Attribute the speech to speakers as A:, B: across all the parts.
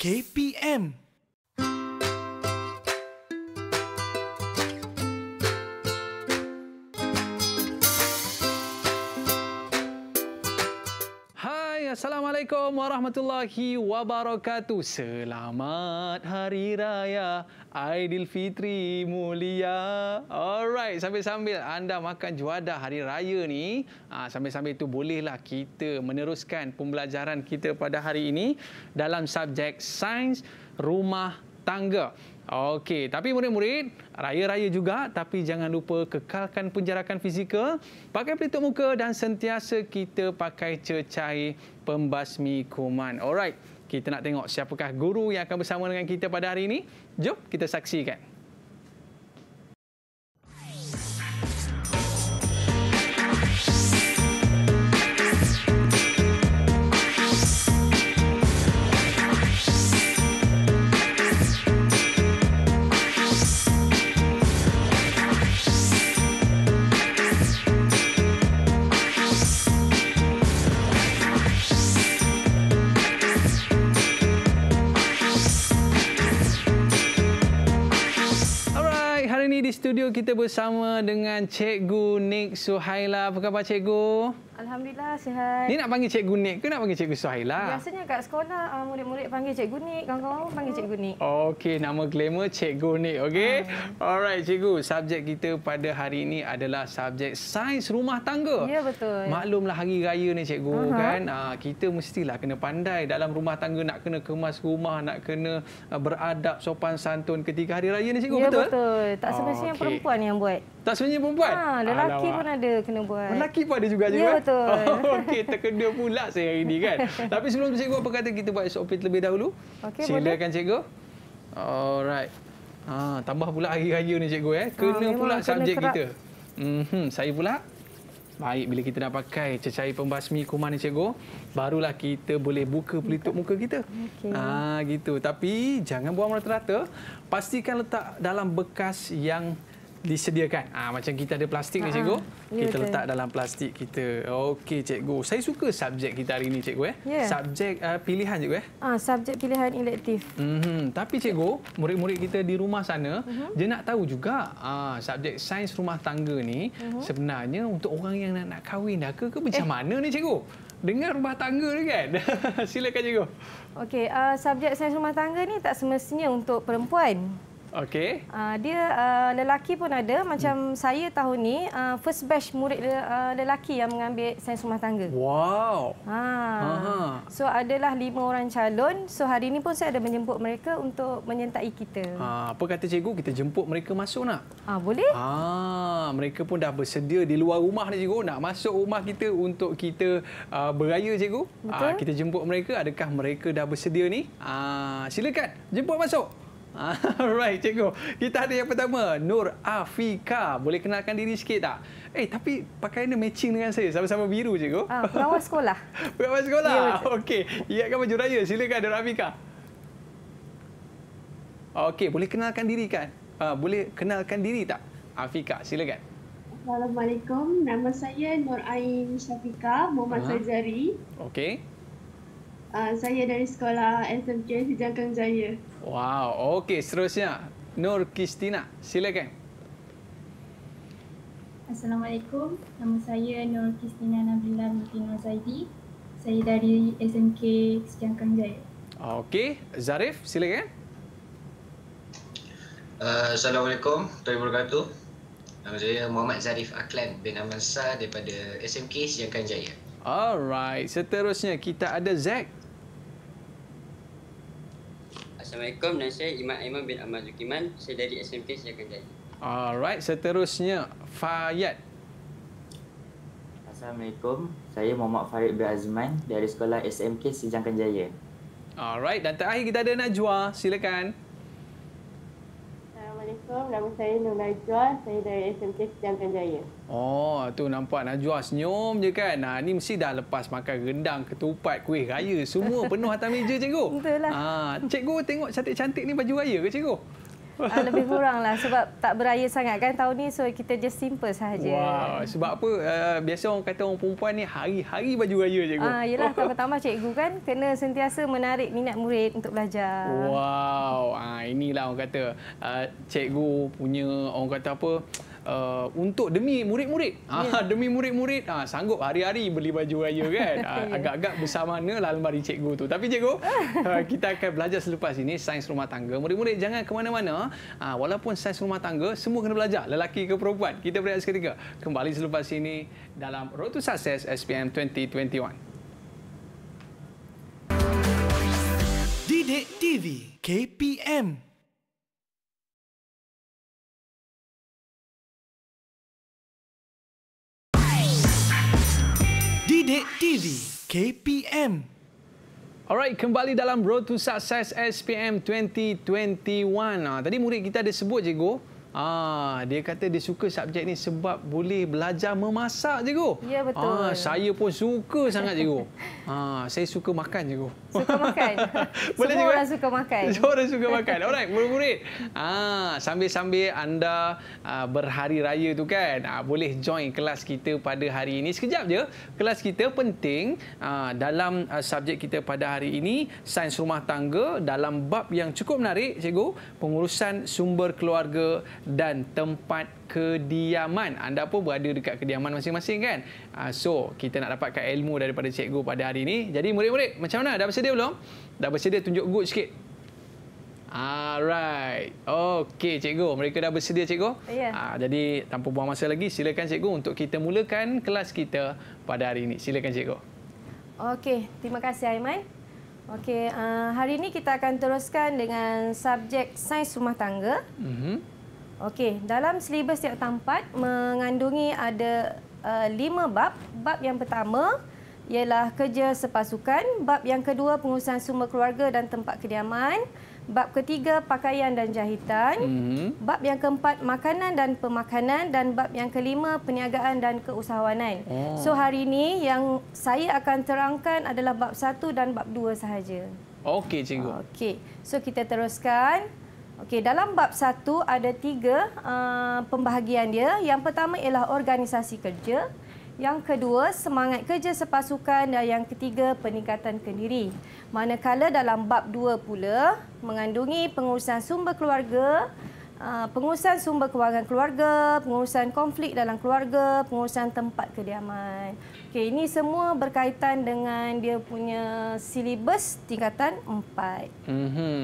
A: KPM。Assalamualaikum warahmatullahi wabarakatuh. Selamat Hari Raya Aidilfitri mulia. Alright, sambil-sambil anda makan juadah Hari Raya ni, ah, sambil-sambil itu bolehlah kita meneruskan pembelajaran kita pada hari ini dalam subjek Sains Rumah Tangga. Okey, tapi murid-murid, raya-raya juga tapi jangan lupa kekalkan penjarakan fizikal, pakai pelitup muka dan sentiasa kita pakai cecair pembasmi kuman. Alright, kita nak tengok siapakah guru yang akan bersama dengan kita pada hari ini. Jom kita saksikan. di studio kita bersama dengan Cikgu Nik Suhaila. Apa khabar Cikgu?
B: Alhamdulillah sihat. Ni nak panggil
A: cikgu Nik ke nak panggil cikgu Suhaila? Biasanya
B: kat sekolah ah, murid-murid panggil cikgu Nik, kawan-kawan panggil oh. cikgu Nik.
A: Okey, nama glamour cikgu Nik, okey. Hmm. Alright cikgu, subjek kita pada hari ini adalah subjek sains rumah tangga. Ya betul. Maklumlah hari raya ni cikgu uh-huh. kan, ah, kita mestilah kena pandai dalam rumah tangga nak kena kemas rumah, nak kena ah, beradab sopan santun ketika hari raya ni cikgu, ya, betul? Ya betul. Tak semestinya oh, okay. perempuan yang buat. Tak semestinya perempuan? Ha, lelaki Alamak. pun
B: ada kena buat. Lelaki
A: pun ada juga cikgu. Ya, eh? betul. Oh, okey, terkena pula saya hari ini kan. Tapi sebelum tu cikgu, apa kata kita buat SOP terlebih dahulu?
C: Okey, boleh. Silakan
A: cikgu. Alright. Ha, tambah pula hari raya ni cikgu. Eh. Ha, kena ha, pula kena subjek kerap. kita. Mm -hmm, saya pula. Baik, bila kita dah pakai cecair pembasmi kuman ni cikgu, barulah kita boleh buka pelitup muka kita. Okay. Ha, gitu. Tapi jangan buang rata-rata. Pastikan letak dalam bekas yang disediakan. Ah ha, macam kita ada plastik ni ah, cikgu. Ah. Kita letak dalam plastik kita. Okey cikgu. Saya suka subjek kita hari ini cikgu eh. Ya. Subjek uh, pilihan cikgu eh.
B: Ah ha, subjek pilihan elektif.
A: Hmm Tapi cikgu, murid-murid kita di rumah sana uh-huh. dia nak tahu juga ah ha, subjek sains rumah tangga ni uh-huh. sebenarnya untuk orang yang nak nak kahwin dah ke ke macam eh. mana ni cikgu? Dengar rumah tangga ni kan. Silakan cikgu.
B: Okey, uh, subjek sains rumah tangga ni tak semestinya untuk perempuan. Okey. Uh, dia uh, lelaki pun ada macam hmm. saya tahun ni uh, first batch murid le, uh, lelaki yang mengambil sains rumah tangga.
A: Wow.
B: Ha. Aha. So adalah lima orang calon. So hari ini pun saya ada menjemput mereka untuk menyertai kita.
A: Ha, apa kata cikgu kita jemput mereka masuk nak? Ah ha, boleh. Ha, mereka pun dah bersedia di luar rumah ni cikgu nak masuk rumah kita untuk kita uh, beraya cikgu. ha, kita jemput mereka adakah mereka dah bersedia ni? Ah ha, silakan jemput masuk. Ah, alright, cikgu. Kita ada yang pertama, Nur Afika. Boleh kenalkan diri sikit tak? Eh, tapi pakaian dia matching dengan saya. Sama-sama biru, cikgu. Ah, pengawal sekolah. pengawal sekolah? Ya, Okey. Ingatkan baju raya. Silakan, Nur Afika. Okey, boleh kenalkan diri kan? Uh, boleh kenalkan diri tak? Afika, silakan.
C: Assalamualaikum. Nama saya Nur Ain Syafika, Muhammad Sajari. Okey. Ah, saya dari sekolah SMK Sejangkang Jaya.
A: Wow, okey. Seterusnya, Nur Kistina. Silakan.
C: Assalamualaikum. Nama saya Nur Kistina Nabila Mekin Nur Zaidi. Saya dari SMK Sejangkang Jaya.
A: Okey. Zarif, silakan. Uh, Assalamualaikum. Terima wabarakatuh. Nama saya
B: Muhammad Zarif Aklan bin Amansa daripada SMK Sejangkang Jaya.
A: Alright, seterusnya kita ada Zack. Assalamualaikum dan saya Imam Aiman bin Ahmad Zukiman. Saya dari SMK saya Jaya. Alright, seterusnya Fayyad. Assalamualaikum. Saya Muhammad Farid bin Azman dari sekolah SMK Sejangkan Jaya. Alright, dan terakhir kita ada Najwa. Silakan.
C: Assalamualaikum. Nama saya Nur Najwa. Saya dari SMK Sejangkan
A: Jaya. Oh, tu nampak Najwa senyum je kan. Ha, ni mesti dah lepas makan rendang, ketupat, kuih raya. Semua penuh atas meja, cikgu. Betul lah. Ha, cikgu tengok cantik-cantik ni baju raya ke, cikgu? Uh, lebih kurang
B: lah sebab tak beraya sangat kan tahun ni so kita just simple sahaja. Wow,
A: sebab apa uh, biasa orang kata orang perempuan ni hari-hari baju raya je kan. Ah uh,
B: yalah tambah-tambah cikgu kan kena sentiasa menarik minat murid untuk belajar.
A: Wow, ah uh, inilah orang kata uh, cikgu punya orang kata apa uh, uh, untuk demi murid-murid. Yeah. Ha, ya. demi murid-murid ha, sanggup hari-hari beli baju raya kan. Ah, ya. Agak-agak besar mana lah lembari cikgu tu. Tapi cikgu, uh, kita akan belajar selepas ini sains rumah tangga. Murid-murid jangan ke mana-mana. Ha, walaupun sains rumah tangga, semua kena belajar. Lelaki ke perempuan. Kita berehat seketika. Kembali selepas ini dalam Road to Success SPM 2021. TV KPM. Didik TV KPM Alright, kembali dalam Road to Success SPM 2021. Ah, tadi murid kita ada sebut, Cikgu, Ah, dia kata dia suka subjek ni sebab boleh belajar memasak cikgu. Ya betul. Ah, saya pun suka sangat cikgu. Ah, saya suka makan cikgu. Suka makan. Semua orang
B: suka makan. Semua orang suka makan. Alright,
A: murid-murid. Ah, sambil-sambil anda ah, berhari raya tu kan, ah, boleh join kelas kita pada hari ini sekejap je. Kelas kita penting ah, dalam ah, subjek kita pada hari ini sains rumah tangga dalam bab yang cukup menarik cikgu, pengurusan sumber keluarga dan tempat kediaman. Anda pun berada dekat kediaman masing-masing kan? Ah, so, kita nak dapatkan ilmu daripada cikgu pada hari ini. Jadi, murid-murid, macam mana? Dah bersedia belum? Dah bersedia tunjuk good sikit? Alright. Okey, cikgu. Mereka dah bersedia, cikgu? Ya. Ah, jadi, tanpa buang masa lagi, silakan cikgu untuk kita mulakan kelas kita pada hari ini. Silakan, cikgu.
B: Okey, terima kasih Aiman. Okey, uh, hari ini kita akan teruskan dengan subjek sains rumah tangga. Mm -hmm. Okey, dalam silibus yang tempat mengandungi ada uh, lima bab. Bab yang pertama ialah kerja sepasukan, bab yang kedua pengurusan sumber keluarga dan tempat kediaman, bab ketiga pakaian dan jahitan, mm-hmm. bab yang keempat makanan dan pemakanan dan bab yang kelima perniagaan dan keusahawanan. Oh. So hari ini yang saya akan terangkan adalah bab satu dan bab dua sahaja.
A: Okey, cikgu.
B: Okey. So kita teruskan. Okey, dalam bab satu ada tiga uh, pembahagian dia. Yang pertama ialah organisasi kerja. Yang kedua, semangat kerja sepasukan dan yang ketiga, peningkatan kendiri. Manakala dalam bab dua pula, mengandungi pengurusan sumber keluarga, uh, pengurusan sumber kewangan keluarga, pengurusan konflik dalam keluarga, pengurusan tempat kediaman. Okay, ini semua berkaitan dengan dia punya silibus tingkatan empat. Mm -hmm.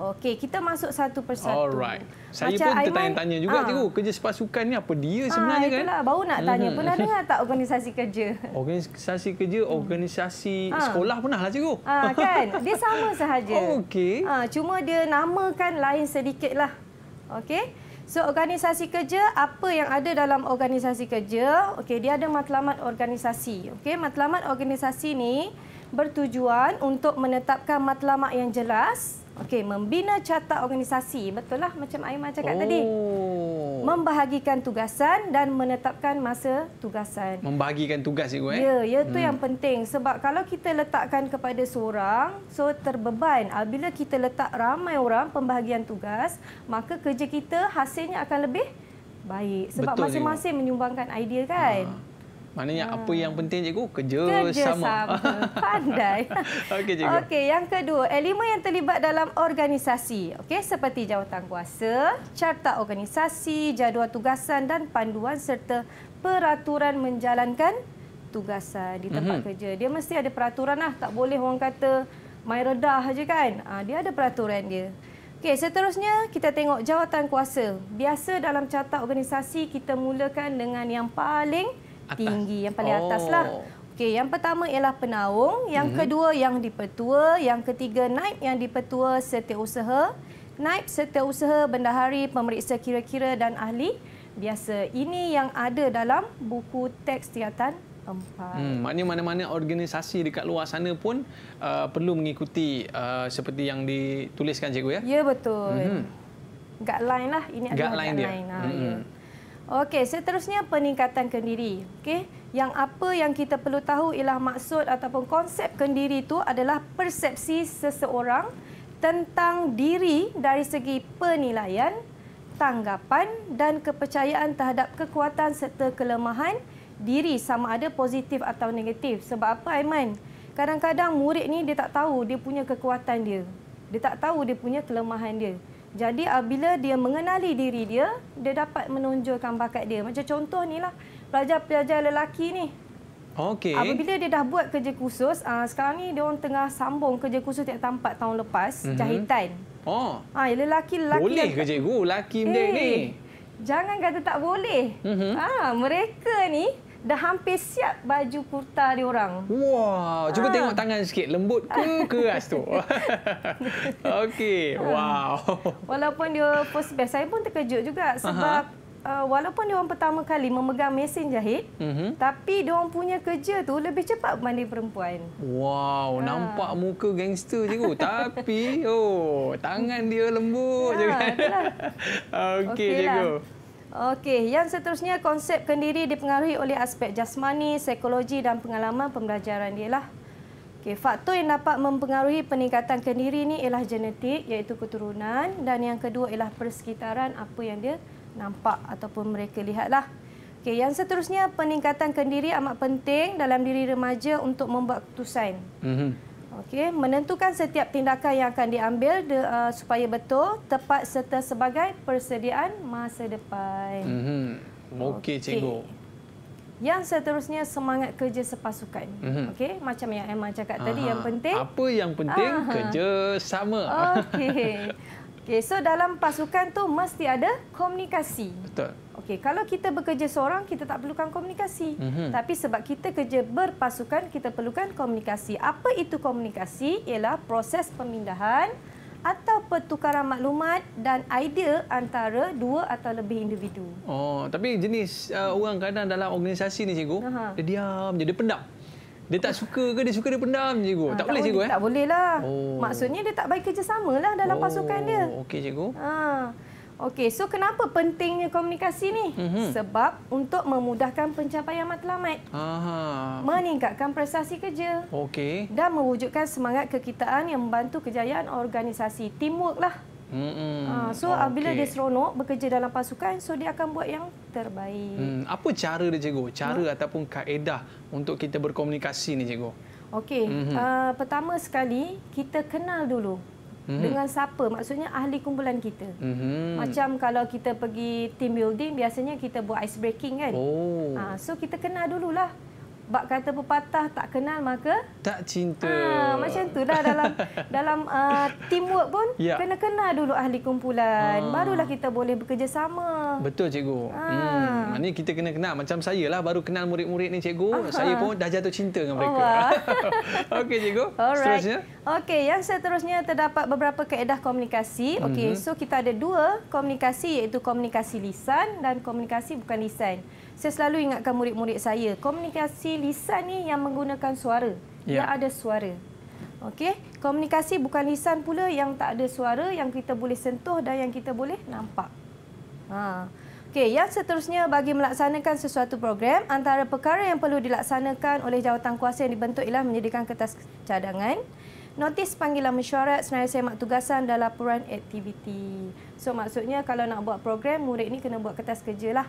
B: Okey, kita masuk satu persatu. Alright. Saya Macam pun tertanya-tanya juga ha. cikgu,
A: kerja sepasukan ni apa dia ah, sebenarnya ha, itulah, kan? baru nak tanya. Mhm. Pernah dengar
B: tak organisasi kerja?
A: Organisasi kerja, hmm. organisasi ha. sekolah pun lah cikgu. Ha, kan? Dia sama sahaja. Okey.
B: Ha, cuma dia namakan lain sedikit lah. Okey. So organisasi kerja, apa yang ada dalam organisasi kerja? Okey, dia ada matlamat organisasi. Okey, matlamat organisasi ni bertujuan untuk menetapkan matlamat yang jelas Okey, membina carta organisasi. Betul lah macam Aiman cakap oh. tadi. Membahagikan tugasan dan menetapkan masa tugasan.
A: Membahagikan tugas itu, eh? Ya, ya itu hmm. yang
B: penting. Sebab kalau kita letakkan kepada seorang, so terbeban. Bila kita letak ramai orang pembahagian tugas, maka kerja kita hasilnya akan lebih baik. Sebab masing-masing menyumbangkan idea, kan? Ha.
A: Maknanya hmm. apa yang penting cikgu kerja, kerja sama. sama.
B: Pandai.
A: Okey cikgu. Okey,
B: yang kedua, elemen eh, yang terlibat dalam organisasi. Okey, seperti jawatankuasa, carta organisasi, jadual tugasan dan panduan serta peraturan menjalankan tugasan di tempat hmm. kerja. Dia mesti ada peraturan lah, tak boleh orang kata main redah aja kan. Ah, dia ada peraturan dia. Okey, seterusnya kita tengok jawatankuasa. Biasa dalam carta organisasi kita mulakan dengan yang paling tinggi yang paling oh. atas lah. Oh. Okey, yang pertama ialah penaung, yang mm -hmm. kedua yang dipetua, yang ketiga naib yang dipetua setiausaha, naib setiausaha bendahari pemeriksa kira-kira dan ahli biasa. Ini yang ada dalam buku teks tiatan. Hmm,
A: maknanya mana-mana organisasi dekat luar sana pun uh, perlu mengikuti uh, seperti yang dituliskan cikgu ya. Ya
B: betul. Mm -hmm. Guideline lah ini adalah guideline. Dia. Lah, mm -hmm. ya. Okey, seterusnya peningkatan kendiri. Okey, yang apa yang kita perlu tahu ialah maksud ataupun konsep kendiri itu adalah persepsi seseorang tentang diri dari segi penilaian, tanggapan dan kepercayaan terhadap kekuatan serta kelemahan diri sama ada positif atau negatif. Sebab apa Aiman? Kadang-kadang murid ni dia tak tahu dia punya kekuatan dia. Dia tak tahu dia punya kelemahan dia. Jadi apabila ah, dia mengenali diri dia, dia dapat menonjolkan bakat dia. Macam contoh ni lah, pelajar-pelajar lelaki ni.
A: Okey. Apabila
B: dia dah buat kerja khusus, uh, sekarang ni dia orang tengah sambung kerja khusus yang tampak tahun lepas, mm -hmm. jahitan. Oh. Ha, ah, lelaki lelaki. Boleh lah. ke
A: cikgu lelaki benda hey, ni? Eh,
B: jangan kata tak boleh. Mm -hmm. ha, mereka ni dah hampir siap baju kurta dia orang. Wah, cuba ha. tengok
A: tangan sikit lembut ke keras tu. Okey, ha. wow.
B: Walaupun dia first best, saya pun terkejut juga sebab Aha. Uh, walaupun dia orang pertama kali memegang mesin jahit uh mhm. -huh. tapi dia orang punya kerja tu lebih cepat berbanding perempuan.
A: Wow, ha. nampak muka gangster cikgu oh. tapi oh tangan dia lembut ha, je kan. Okey okay, cikgu. Lah.
B: Okey, yang seterusnya konsep kendiri dipengaruhi oleh aspek jasmani, psikologi dan pengalaman pembelajaran dia lah. Okey, faktor yang dapat mempengaruhi peningkatan kendiri ni ialah genetik iaitu keturunan dan yang kedua ialah persekitaran apa yang dia nampak ataupun mereka lihatlah. Okey, yang seterusnya peningkatan kendiri amat penting dalam diri remaja untuk membuat keputusan. Mm Okey, menentukan setiap tindakan yang akan diambil de, uh, supaya betul, tepat serta sebagai persediaan masa depan. Mhm.
A: Okey, okay. cikgu.
B: Yang seterusnya semangat kerja sepasukan. Mm-hmm. Okey, macam yang Emma cakap Aha. tadi yang penting. Apa
A: yang penting? Aha. Kerja sama. Okey.
B: Okey, so dalam pasukan tu mesti ada komunikasi. Betul. Okey, kalau kita bekerja seorang kita tak perlukan komunikasi. Mm -hmm. Tapi sebab kita kerja berpasukan kita perlukan komunikasi. Apa itu komunikasi? Ialah proses pemindahan atau pertukaran maklumat dan idea antara dua atau lebih individu.
A: Oh, tapi jenis uh, orang kadang dalam organisasi ni cikgu, uh -huh. dia diam je, dia pendam. Dia tak suka ke dia suka dia pendam cikgu. Ha, tak, tak boleh cikgu eh. Tak boleh
B: lah. Oh. Maksudnya dia tak baik kerjasama lah dalam oh. pasukan dia. Okey cikgu. Ha. Okey, so kenapa pentingnya komunikasi ni? Mm -hmm. Sebab untuk memudahkan pencapaian matlamat.
A: Aha.
B: Meningkatkan prestasi kerja. Okey. Dan mewujudkan semangat kekitaan yang membantu kejayaan organisasi. Teamwork lah.
A: Hmm. Uh, so okay. uh, bila dia
B: seronok bekerja dalam pasukan, so dia akan buat yang terbaik. Hmm.
A: Apa cara dia cikgu? Cara hmm. ataupun kaedah untuk kita berkomunikasi ni cikgu? Okey, hmm.
B: uh, pertama sekali kita kenal dulu mhm. dengan siapa maksudnya ahli kumpulan kita
A: mm-hmm. macam
B: kalau kita pergi team building biasanya kita buat ice breaking kan oh. ha, so kita kenal dululah bak kata pepatah tak kenal maka
A: tak cinta. Ha, macam
B: itulah dalam dalam uh, teamwork pun ya. kena kenal dulu ahli kumpulan ha. barulah kita boleh bekerjasama.
A: Betul cikgu. Ha. Hmm maknanya kita kena kenal macam saya lah baru kenal murid-murid ni cikgu Aha. saya pun dah jatuh cinta dengan mereka. Okay cikgu. Alright. Seterusnya.
B: Okey yang seterusnya terdapat beberapa keedah komunikasi. Okay mm -hmm. so kita ada dua komunikasi iaitu komunikasi lisan dan komunikasi bukan lisan. Saya selalu ingatkan murid-murid saya komunikasi lisan ni yang menggunakan suara. Ya. Yang ada suara. Okey, komunikasi bukan lisan pula yang tak ada suara yang kita boleh sentuh dan yang kita boleh nampak. Ha. Okey, yang seterusnya bagi melaksanakan sesuatu program, antara perkara yang perlu dilaksanakan oleh jawatankuasa yang dibentuk ialah menyediakan kertas cadangan, notis panggilan mesyuarat, senarai semak tugasan dan laporan aktiviti. So maksudnya kalau nak buat program, murid ni kena buat kertas kerjalah.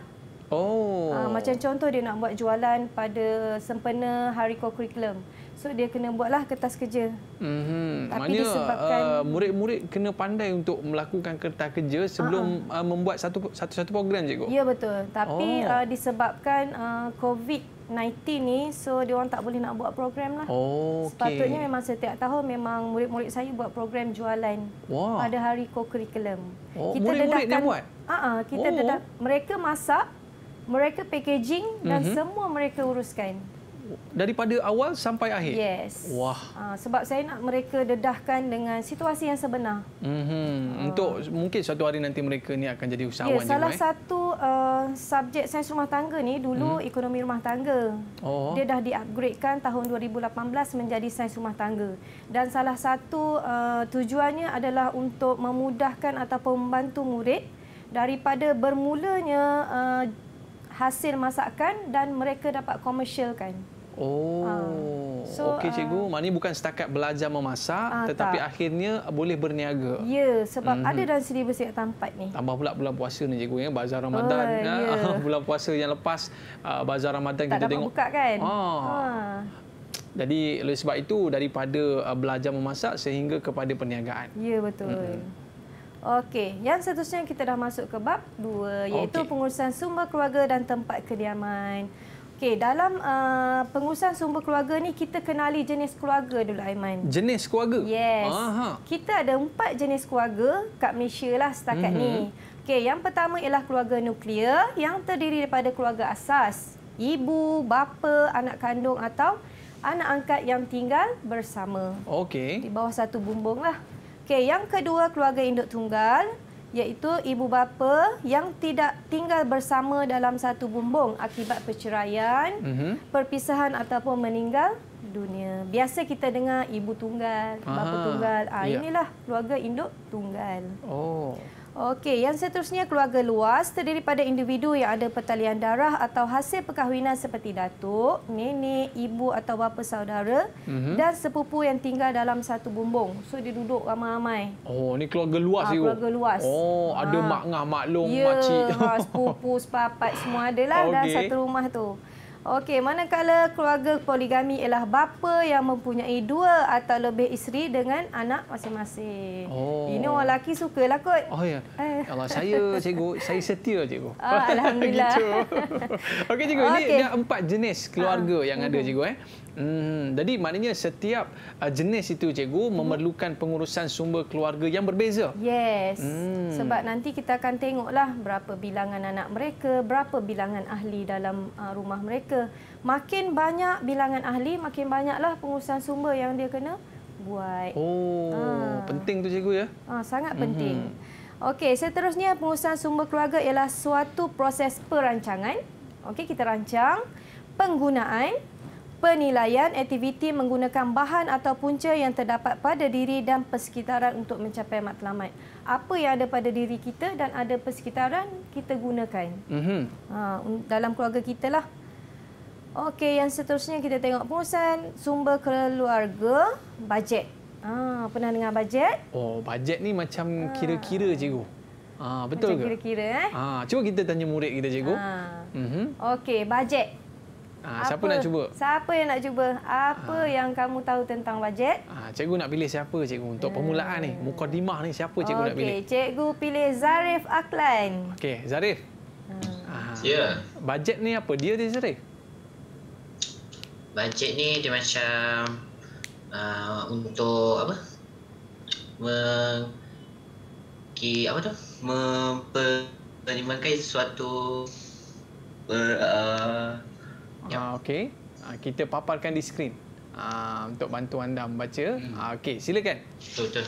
A: Oh. Uh, macam
B: contoh dia nak buat jualan pada sempena hari kurikulum. So dia kena buatlah kertas kerja.
A: Mhm. Tapi Maknanya eh, murid-murid uh, kena pandai untuk melakukan kertas kerja sebelum uh ah, -huh. Ah. Eh, membuat satu satu-satu program cikgu.
B: Ya betul. Tapi oh. uh, disebabkan uh, COVID 19 ni so dia orang tak boleh nak buat program lah. Oh, okay. Sepatutnya memang setiap tahun memang murid-murid saya buat program jualan wow. pada hari kokurikulum.
A: Oh, kita murid -murid dedahkan.
B: Ah, uh -uh, kita oh. dedah. Mereka masak, mereka packaging dan mm-hmm. semua mereka uruskan
A: daripada awal sampai akhir. Yes. Wah.
B: Ha, sebab saya nak mereka dedahkan dengan situasi yang sebenar.
A: Mhm. Ah. Untuk mungkin suatu hari nanti mereka ni akan jadi usahawan yeah, juga. salah eh.
B: satu uh, subjek sains rumah tangga ni dulu mm. ekonomi rumah tangga. Oh. Dia dah di-upgradekan tahun 2018 menjadi sains rumah tangga. Dan salah satu uh, tujuannya adalah untuk memudahkan ataupun membantu murid daripada bermulanya uh, hasil masakan dan mereka dapat komersialkan.
A: Oh. Ha. So, Okey ah, cikgu, uh, maknanya bukan setakat belajar memasak uh, tetapi tak. akhirnya boleh berniaga.
B: Ya, sebab mm-hmm. ada dan silibus bersiap tampat ni. Tambah
A: pula bulan puasa ni cikgu ya, bazar Ramadan. Oh, ya. Ya. bulan puasa yang lepas uh, bazar Ramadan tak kita dapat tengok. buka
B: kan? Ha. ha.
A: Jadi oleh sebab itu daripada belajar memasak sehingga kepada perniagaan.
B: Ya betul. Mm-hmm. Okey, yang seterusnya kita dah masuk ke bab dua, iaitu okay. pengurusan sumber keluarga dan tempat kediaman. Okey, dalam uh, pengurusan sumber keluarga ni kita kenali jenis keluarga dulu Aiman. Jenis
A: keluarga? Yes. Aha.
B: Kita ada empat jenis keluarga kat Malaysia lah setakat mm-hmm. ni. Mhm. Okey, yang pertama ialah keluarga nuklear yang terdiri daripada keluarga asas, ibu, bapa, anak kandung atau anak angkat yang tinggal bersama.
A: Okey. Di
B: bawah satu bumbung lah. Okey, yang kedua keluarga induk tunggal iaitu ibu bapa yang tidak tinggal bersama dalam satu bumbung akibat perceraian, mm-hmm. perpisahan ataupun meninggal dunia. Biasa kita dengar ibu tunggal, bapa tunggal. Ah ha, inilah yeah. keluarga induk tunggal. Oh. Okey, yang seterusnya keluarga luas terdiri pada individu yang ada pertalian darah atau hasil perkahwinan seperti datuk, nenek, ibu atau bapa saudara mm-hmm. dan sepupu yang tinggal dalam satu bumbung. So dia duduk ramai-ramai.
A: Oh, ni keluarga luas ha, Keluarga luas. Oh, ada ha. mak ngah, mak long, ya, mak
B: sepupu, sepapat semua adalah okay. dalam satu rumah tu. Okey, manakala keluarga poligami ialah bapa yang mempunyai dua atau lebih isteri dengan anak masing-masing. Oh. Ini orang lelaki lah, kot.
A: Oh ya. Kalau eh. saya cikgu, saya setia cikgu. Oh, alhamdulillah. Okey cikgu, okay. ini ada empat jenis keluarga ha. yang ada mm-hmm. cikgu eh. Hmm, jadi maknanya setiap uh, jenis itu cikgu hmm. memerlukan pengurusan sumber keluarga yang berbeza.
C: Yes.
B: Hmm. Sebab nanti kita akan tengoklah berapa bilangan anak mereka, berapa bilangan ahli dalam uh, rumah mereka mereka. Makin banyak bilangan ahli, makin banyaklah pengurusan sumber yang dia kena buat. Oh, ha.
A: penting tu cikgu ya.
B: Ha, sangat mhm. penting. Mm -hmm. Okey, seterusnya pengurusan sumber keluarga ialah suatu proses perancangan. Okey, kita rancang penggunaan penilaian aktiviti menggunakan bahan atau punca yang terdapat pada diri dan persekitaran untuk mencapai matlamat. Apa yang ada pada diri kita dan ada persekitaran, kita gunakan. Mm -hmm. ha, dalam keluarga kita lah. Okey, yang seterusnya kita tengok pengurusan sumber keluarga, bajet. Ah, pernah dengar bajet?
A: Oh, bajet ni macam ah. kira-kira ah. cikgu. Ah, betul macam ke? Macam kira-kira eh. Ah, cuba kita tanya murid kita cikgu. Ha. Ah. Mhm.
B: Okey, bajet.
A: Ah, siapa apa? nak cuba?
B: Siapa yang nak cuba? Apa ah. yang kamu tahu tentang bajet? Ah,
A: cikgu nak pilih siapa cikgu untuk hmm. permulaan ni? Mukadimah ni siapa cikgu okay. nak pilih? Okey,
B: cikgu pilih Zarif Aklan.
A: Okey, Zarif. Ah. ah. Ya. Yeah. Bajet ni apa? Dia dia Zarif. Bajet ni dia macam
C: uh, untuk apa? Meng ki apa tu? Memperlimakan sesuatu per
A: uh, ah, ya. uh, okay. uh, ah, kita paparkan di skrin. Uh, ah, untuk bantu anda membaca. Hmm. Uh, okay, silakan. Betul, betul.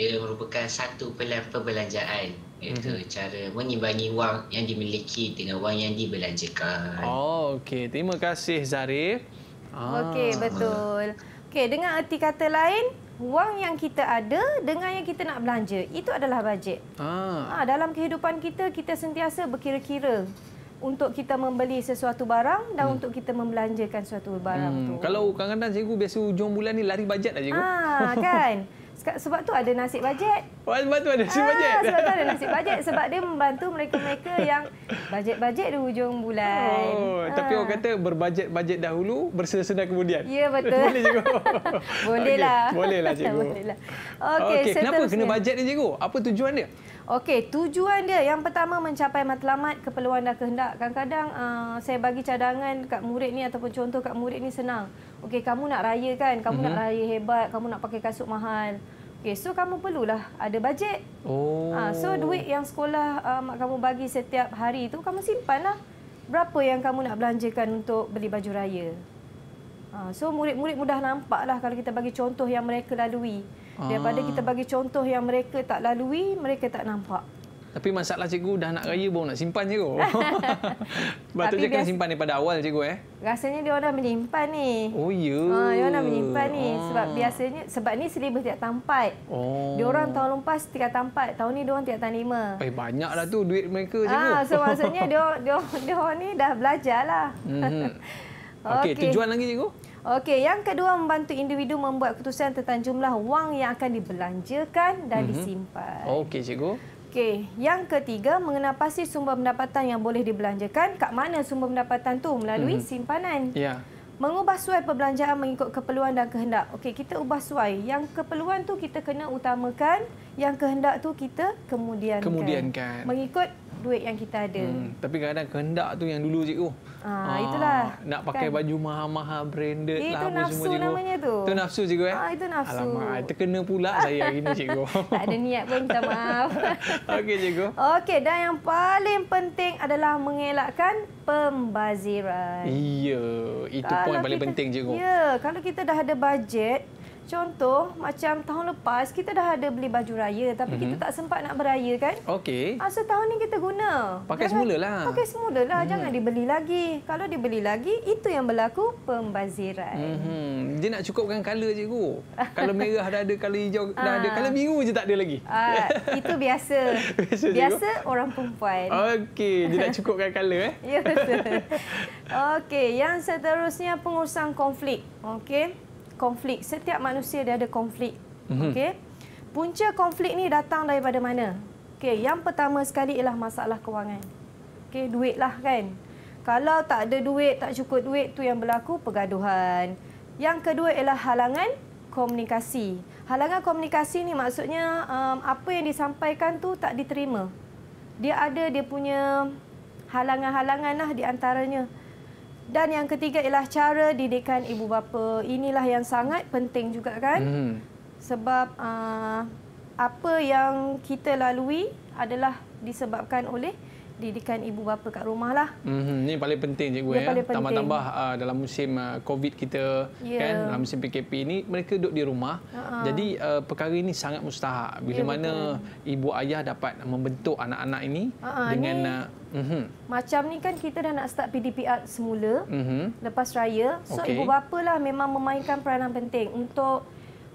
A: Dia merupakan satu pilihan perbelanjaan. Itu mm-hmm. cara mengimbangi wang yang dimiliki dengan wang yang
B: dibelanjakan.
A: Oh, okey. Terima kasih Zarif. Ah. Okey, betul.
B: Okey, dengan erti kata lain, wang yang kita ada dengan yang kita nak belanja, itu adalah bajet.
A: Ah.
B: Ha, dalam kehidupan kita kita sentiasa berkira-kira untuk kita membeli sesuatu barang dan hmm. untuk kita membelanjakan sesuatu barang hmm. tu.
A: Kalau kadang-kadang cikgu biasa hujung bulan ni lari bajet dah cikgu. Ah, kan.
B: sebab tu ada nasib bajet.
A: Oh, sebab tu ada nasib ah, bajet. Ah, sebab tu ada nasib bajet sebab
B: dia membantu mereka-mereka yang bajet-bajet di hujung bulan. Oh, ah. tapi orang
A: kata berbajet-bajet dahulu, bersenang-senang kemudian. Ya, betul. Boleh cikgu. Bolehlah. Okay, bolehlah cikgu. Bolehlah.
B: Okey, okay, kenapa kena bajet
A: ni cikgu? Apa tujuan dia?
B: Okey, tujuan dia yang pertama mencapai matlamat keperluan dan kehendak. Kadang-kadang uh, saya bagi cadangan kat murid ni ataupun contoh kat murid ni senang. Okey, kamu nak raya kan? Kamu mm -hmm. nak mhm. raya hebat, kamu nak pakai kasut mahal. Okay, eh, so kamu perlulah ada bajet.
C: Oh. Ha, so duit yang
B: sekolah uh, mak kamu bagi setiap hari itu kamu simpanlah. Berapa yang kamu nak belanjakan untuk beli baju raya? Ha, so murid-murid mudah nampaklah kalau kita bagi contoh yang mereka lalui. Daripada kita bagi contoh yang mereka tak lalui, mereka tak nampak.
A: Tapi masalah cikgu dah nak raya baru nak simpan cikgu. Patutnya kan simpan daripada awal cikgu eh.
B: Rasanya dia orang menyimpan ni. Oh ya. Yeah. Ha, dia dah menyimpan ni ah. sebab biasanya sebab ni silibus tiap tampat. Oh. Dia orang tahun lepas tiga tampat, tahun ni dia orang tiap tanima.
A: Eh banyaklah tu duit mereka cikgu. Ah, so maksudnya dia
B: dia dia orang ni dah belajarlah. Mhm. Okey, okay. tujuan lagi cikgu? Okey, yang kedua membantu individu membuat keputusan tentang jumlah wang yang akan dibelanjakan dan mm -hmm. disimpan. Okey, cikgu. Okey, yang ketiga mengenai pasti sumber pendapatan yang boleh dibelanjakan. Kat mana sumber pendapatan tu melalui hmm. simpanan? Ya. Yeah. Mengubah suai perbelanjaan mengikut keperluan dan kehendak. Okey, kita ubah suai. Yang keperluan tu kita kena utamakan, yang kehendak tu kita kemudiankan. Kemudiankan. Mengikut duit yang kita ada. Hmm,
A: tapi kadang-kadang kehendak tu yang dulu cikgu.
B: Ha, ah, itulah. Nak pakai kan.
A: baju maha-maha branded itu lah. Itu nafsu semua, cikgu. namanya tu. Itu nafsu cikgu eh? Ah, itu nafsu. Alamak, terkena pula saya hari ini cikgu.
B: tak ada niat pun, minta maaf.
A: Okey cikgu.
B: Okey, dan yang paling penting adalah mengelakkan pembaziran. Iya,
A: itu poin paling penting cikgu. Ya,
B: kalau kita dah ada bajet, Contoh macam tahun lepas kita dah ada beli baju raya tapi mm-hmm. kita mhm. tak sempat nak beraya kan? Okey. Asal ah, tahun ni kita guna. Pakai jangan, lah. Pakai semulalah hmm. jangan dibeli lagi. Kalau dibeli lagi itu yang berlaku pembaziran.
A: Mm-hmm. Dia nak cukupkan color je cikgu. Kalau merah dah ada, kalau hijau dah ada, kalau ah. biru je tak ada lagi.
C: Ah
B: itu biasa. biasa, biasa orang perempuan.
A: Okey, dia nak cukupkan color eh.
B: ya. Okey, yang seterusnya pengurusan konflik. Okey konflik. Setiap manusia dia ada konflik. Mm-hmm. Okey. Punca konflik ni datang daripada mana? Okey, yang pertama sekali ialah masalah kewangan. Okey, duitlah kan. Kalau tak ada duit, tak cukup duit tu yang berlaku pergaduhan. Yang kedua ialah halangan komunikasi. Halangan komunikasi ni maksudnya um, apa yang disampaikan tu tak diterima. Dia ada dia punya halangan-halangan lah di antaranya. Dan yang ketiga ialah cara didikan ibu bapa. Inilah yang sangat penting juga kan. Hmm. Sebab uh, apa yang kita lalui adalah disebabkan oleh didikan ibu bapa kat rumah lah.
A: Mm-hmm. Ini paling penting cikgu ya. Tambah-tambah uh, dalam musim uh, COVID kita yeah. kan, dalam musim PKP ini mereka duduk di rumah. Uh-huh. Jadi uh, perkara ini sangat mustahak bila yeah, mana betul. ibu ayah dapat membentuk anak-anak ini uh-huh. dengan ini... Uh, Mm-hmm.
B: Macam ni kan kita dah nak start PDPR semula mm-hmm. lepas raya. So okay. ibu bapa lah memang memainkan peranan penting untuk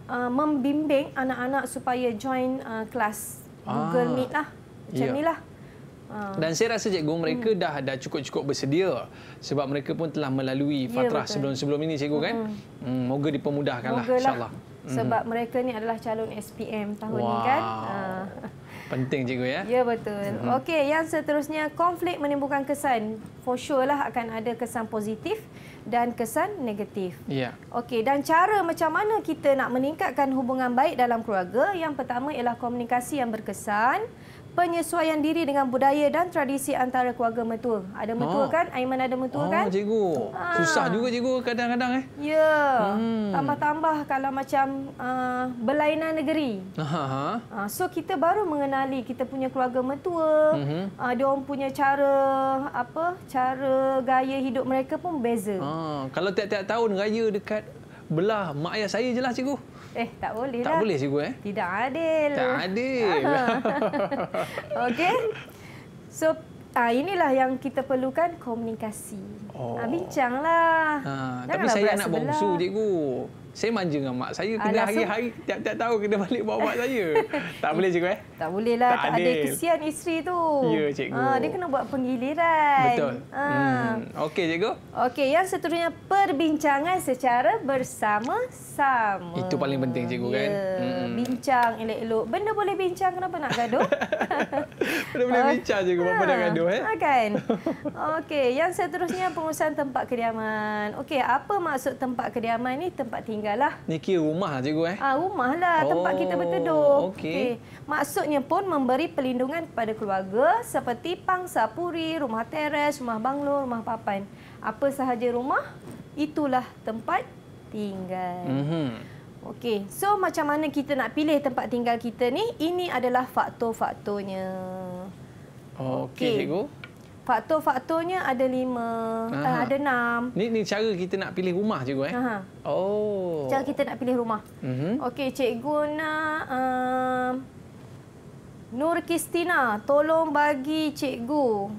B: uh, membimbing anak-anak supaya join uh, kelas ah. Google Meet lah. Macam ya. ni lah. Ah. Dan
A: saya rasa cikgu mereka hmm. dah dah cukup-cukup bersedia sebab mereka pun telah melalui ya, fatrah sebelum-sebelum ini cikgu kan. Hmm. hmm moga dipermudahkanlah insyaallah. allah hmm. Sebab
B: mereka ni adalah calon SPM tahun wow. ni kan. Ah.
A: Penting cikgu ya.
B: Ya betul. Hmm. Okey, yang seterusnya konflik menimbulkan kesan. For sure lah akan ada kesan positif dan kesan negatif. Ya. Okey, dan cara macam mana kita nak meningkatkan hubungan baik dalam keluarga? Yang pertama ialah komunikasi yang berkesan penyesuaian diri dengan budaya dan tradisi antara keluarga mentua. Ada mentua oh. kan? Aiman ada mentua oh, kan? Cikgu.
A: Ha. Susah juga cikgu kadang-kadang eh. Ya. Hmm.
B: Tambah-tambah hmm. kalau macam uh, berlainan negeri.
A: Ha uh,
B: So kita baru mengenali kita punya keluarga mentua. Mhm. Ah uh -huh. uh, dia punya cara apa? Cara gaya hidup mereka pun beza. Ha.
A: Kalau tiap-tiap tahun raya dekat belah mak ayah saya je lah cikgu.
B: Eh, tak boleh tak lah. Tak boleh cikgu eh. Tidak adil. Tak adil. Ah. Okey. So, Ah inilah yang kita perlukan komunikasi. Oh. Ah bincanglah. Ha,
A: tapi saya nak bongsu cikgu saya manja dengan mak saya kena Alah, hari-hari tiap-tiap tahun kena balik bawa mak saya. tak boleh cikgu eh?
B: Tak boleh lah. tak ada kesian isteri tu. Ya cikgu. Ha, dia kena buat penggiliran. Betul. Ha. Hmm. Okey cikgu. Okey yang seterusnya perbincangan secara bersama-sama.
A: Itu paling penting cikgu kan? ya. kan? Hmm.
B: Bincang elok-elok. Benda boleh bincang kenapa nak gaduh?
A: Benda boleh bincang cikgu. Kenapa ha. nak ah, gaduh eh? Ha,
B: kan? Okey yang seterusnya pengurusan tempat kediaman. Okey apa maksud tempat kediaman ni? Tempat tinggal tinggal lah.
A: Ni kira rumah lah cikgu eh?
B: Ah, rumah lah tempat oh, kita berteduh. Okey. Okay. Maksudnya pun memberi pelindungan kepada keluarga seperti pangsa puri, rumah teres, rumah banglo, rumah papan. Apa sahaja rumah, itulah tempat tinggal. Mm-hmm. Okey, so macam mana kita nak pilih tempat tinggal kita ni? Ini adalah faktor-faktornya.
A: Okey, okay, cikgu.
B: Faktor-faktornya ada lima, uh, ada enam.
A: Ini, ini cara kita nak pilih rumah, cikgu. Eh? Oh. Cara
B: kita nak pilih rumah. Uh mhm. -huh. Okey, cikgu nak... Uh, Nur Kristina, tolong bagi cikgu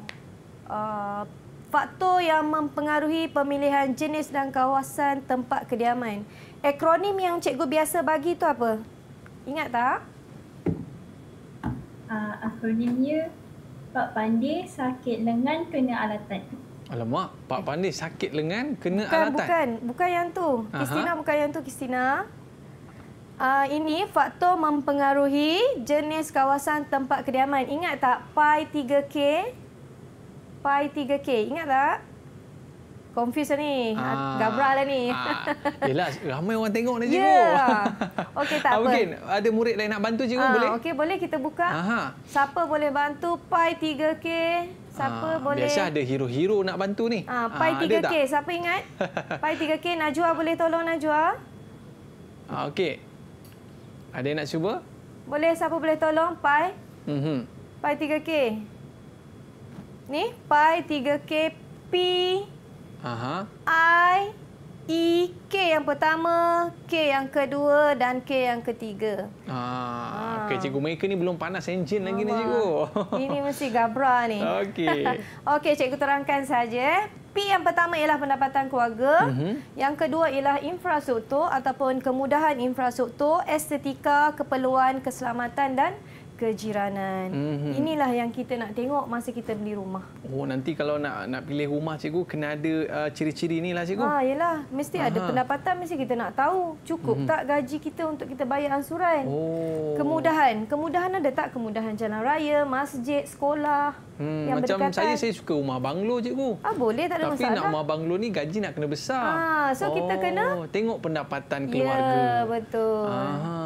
B: uh, faktor yang mempengaruhi pemilihan jenis dan kawasan tempat kediaman. Akronim yang cikgu
C: biasa bagi itu apa? Ingat tak? Uh, ah, akronimnya Pak Pandi sakit lengan kena alatan.
A: Alamak, Pak eh. Pandi sakit lengan kena bukan, alatan. Bukan,
C: bukan yang tu. Kristina bukan yang tu
B: Kristina. Uh, ini faktor mempengaruhi jenis kawasan tempat kediaman. Ingat tak pi 3K? Pi 3K. Ingat tak? Confuse ni. Ah. Gabra lah ni. Ah. Lah
A: ah. Yelah, ramai orang tengok ni ya. cikgu. Yeah. Okey, tak ah, apa. Mungkin ada murid lain nak bantu cikgu, ah, boleh?
B: Okey, boleh kita buka. Aha. Siapa boleh bantu? Pai 3K. Siapa ah, boleh? Biasa
A: ada hero-hero nak bantu ni. Ah, ah Pai ah, 3K,
B: siapa ingat? Pai 3K, Najwa boleh tolong Najwa?
A: Ah, Okey. Ada nak cuba?
B: Boleh, siapa boleh tolong? Pai? Mm -hmm. Pai 3K. Ni, Pai 3K P... Aha. I, E, K yang pertama, K yang kedua dan K yang ketiga.
A: Ah, ah. okay, cikgu mereka ni belum panas enjin lagi ni cikgu.
B: Ini mesti gabra ni. Okey. Okey, cikgu terangkan saja. Eh. P yang pertama ialah pendapatan keluarga. Uh mhm. -huh. Yang kedua ialah infrastruktur ataupun kemudahan infrastruktur, estetika, keperluan, keselamatan dan kejiranan. Mm-hmm. Inilah yang kita nak tengok masa kita beli rumah.
A: Oh nanti kalau nak nak pilih rumah cikgu kena ada uh, ciri-ciri inilah cikgu. Ha ah,
B: yalah mesti Aha. ada pendapatan mesti kita nak tahu cukup mm-hmm. tak gaji kita untuk kita bayar ansuran.
A: Oh.
B: Kemudahan, kemudahan ada tak kemudahan jalan raya, masjid, sekolah.
A: Hmm, yang macam berdekatan. saya saya suka rumah banglo cikgu. Ah
B: boleh tak ada Tapi masalah. Tapi nak rumah
A: banglo ni gaji nak kena besar. Ha so oh. kita kena oh, tengok pendapatan keluarga. Ya
B: betul. Aha.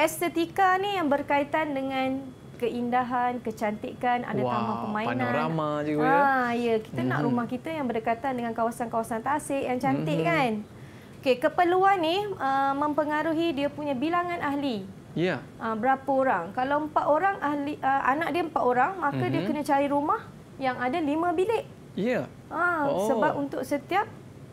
B: Estetika ni yang berkaitan dengan keindahan, kecantikan, ada wow, taman Wah, Panorama juga ah, ya. Ha, ya, kita mm-hmm. nak mhm. rumah kita yang berdekatan dengan kawasan-kawasan tasik yang cantik mm-hmm. kan. Okey, keperluan ni uh, mempengaruhi dia punya bilangan ahli. Ya. Yeah. Uh, berapa orang? Kalau empat orang ahli uh, anak dia empat orang, maka mm-hmm. dia mhm. kena cari rumah yang ada lima bilik. Ya. Yeah. Ha, oh. sebab untuk setiap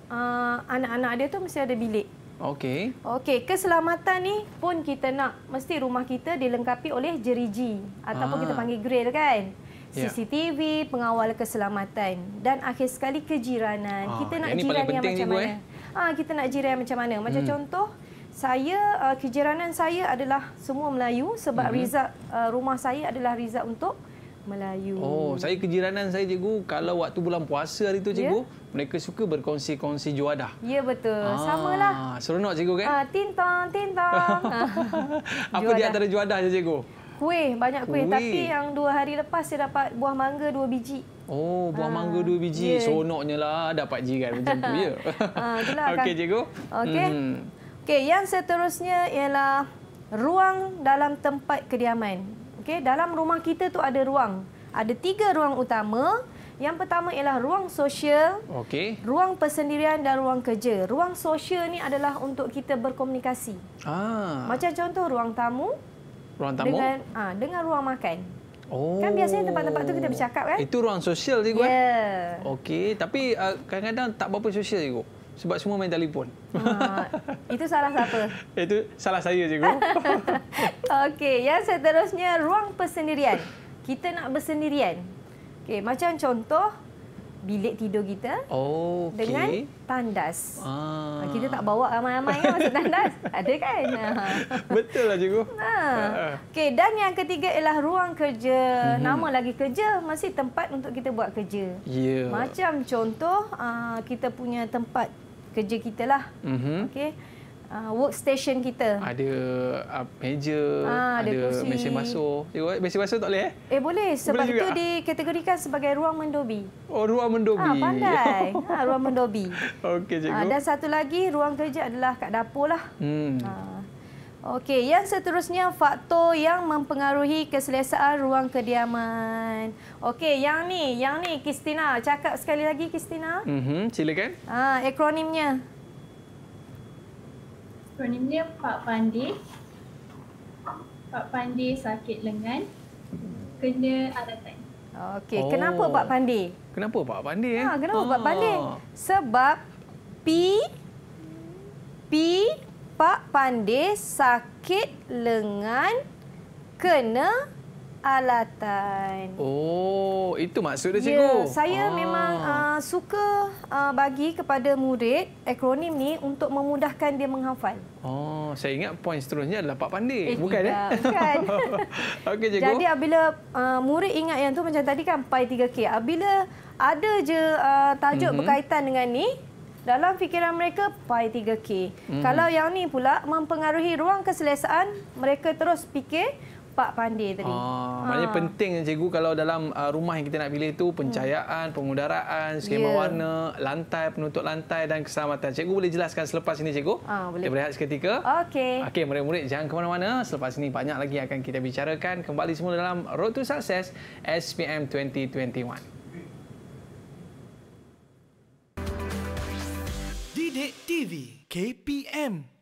B: uh, anak-anak dia tu mesti ada bilik. Okey. Okey, keselamatan ni pun kita nak mesti rumah kita dilengkapi oleh jeriji ataupun ah. kita panggil grill kan. Ya. CCTV, yeah. pengawal keselamatan dan akhir sekali kejiranan. Ah, kita nak jiran yang macam mana? Eh? Ah, kita nak jiran yang macam mana? Macam hmm. contoh saya uh, kejiranan saya adalah semua Melayu sebab hmm. result uh, rumah saya adalah result untuk Melayu. Oh,
A: saya kejiranan saya cikgu kalau waktu bulan puasa hari tu cikgu yeah mereka suka berkongsi-kongsi juadah.
B: Ya betul. Ah, Samalah.
A: Seronok cikgu kan? Ah,
B: tintong, tintong. Ah. Apa di antara
A: juadah je cikgu?
B: Kuih, banyak kuih. kuih. Tapi yang dua hari lepas saya dapat buah mangga dua biji.
A: Oh, buah ah, mangga dua biji. Yeah. Seronoknya lah dapat jiran macam tu. Ya? ah, Okey kan. cikgu. Okey. Hmm.
B: Okey, yang seterusnya ialah ruang dalam tempat kediaman. Okey, dalam rumah kita tu ada ruang. Ada tiga ruang utama. Yang pertama ialah ruang sosial, okay. ruang persendirian dan ruang kerja. Ruang sosial ni adalah untuk kita berkomunikasi.
A: Ah. Macam
B: contoh ruang tamu, ruang tamu? Dengan, ha, dengan ruang makan.
A: Oh. Kan biasanya oh. tempat-tempat tu kita bercakap kan? Itu ruang sosial cikgu yeah. kan? Okey, tapi ah, kadang-kadang tak berapa sosial cikgu. Sebab semua main telefon. Ha,
B: itu salah siapa?
A: itu salah saya cikgu.
B: Okey, yang seterusnya ruang persendirian. Kita nak bersendirian. Okey, macam contoh bilik tidur kita
A: oh, okay. dengan
B: tandas.
A: Ah. ah. Kita tak
B: bawa ramai-ramai ya, kan masuk tandas. Ada kan? Ah.
A: Betul lah cikgu. Ha. Ah.
B: Okay, dan yang ketiga ialah ruang kerja. Hmm. Nama lagi kerja, masih tempat untuk kita buat kerja.
A: Yeah. Macam
B: contoh, kita punya tempat kerja kita lah. Mm -hmm. Okey uh, workstation kita.
A: Ada uh, meja, ha, ada, ada mesin basuh. Eh, mesin basuh tak boleh? Eh,
B: eh boleh. Sebab boleh itu juga. dikategorikan sebagai ruang mendobi.
A: Oh, ruang mendobi. Ha, pandai. Ha, ruang mendobi. Okey, cikgu. Ha, dan
B: satu lagi, ruang kerja adalah kat dapur. Lah. Hmm. Ha. Okey, yang seterusnya faktor yang mempengaruhi keselesaan ruang kediaman. Okey, yang ni, yang ni Kristina, cakap sekali lagi Kristina.
A: Mhm, mm silakan.
C: Ah, akronimnya kronim dia Pak Pandi. Pak Pandi sakit lengan kena alatan. Okey,
A: oh. kenapa Pak Pandi? Kenapa Pak Pandi Ha, kenapa ha. Pak Pandi? Ah.
B: Sebab P P Pak Pandi sakit lengan kena peralatan.
A: Oh, itu maksud dia ya, cikgu. Ya, saya ah. memang
B: uh, suka uh, bagi kepada murid akronim ni untuk memudahkan dia menghafal.
A: Oh, saya ingat poin seterusnya adalah Pak Pandi. Eh, bukan eh? tidak, ya? Bukan. Okey cikgu. Jadi apabila
B: uh, murid ingat yang tu macam tadi kan pi 3k. Apabila ada je uh, tajuk mm -hmm. berkaitan dengan ni dalam fikiran mereka pi 3k. -hmm. Kalau yang ni pula mempengaruhi ruang keselesaan, mereka terus fikir Pak Pandir tadi.
A: Ah, ah. maknanya ha. penting cikgu kalau dalam ah, rumah yang kita nak pilih itu pencahayaan, pengudaraan, skema yeah. warna, lantai, penutup lantai dan keselamatan. Cikgu boleh jelaskan selepas ini cikgu? Ah boleh. Kita berehat seketika. Okey. Okey, murid-murid jangan ke mana-mana. Selepas ini banyak lagi akan kita bicarakan kembali semula dalam Road to Success SPM 2021. TV KPM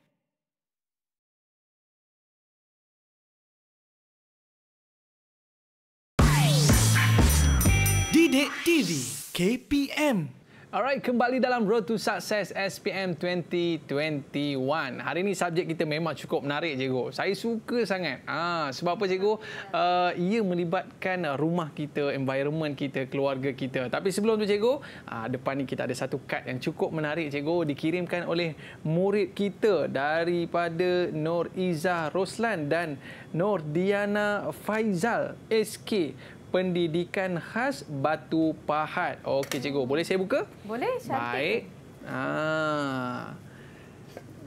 A: Didik TV KPM. Alright, kembali dalam Road to Success SPM 2021. Hari ini subjek kita memang cukup menarik, cikgu. Saya suka sangat. Ah, ha, sebab apa, cikgu? Uh, ia melibatkan rumah kita, environment kita, keluarga kita. Tapi sebelum tu, cikgu, uh, depan ni kita ada satu kad yang cukup menarik, cikgu. Dikirimkan oleh murid kita daripada Nur Izzah Roslan dan Nur Diana Faizal SK pendidikan khas Batu Pahat. Okey cikgu, boleh saya buka?
C: Boleh, cantik. Baik.
A: Ah.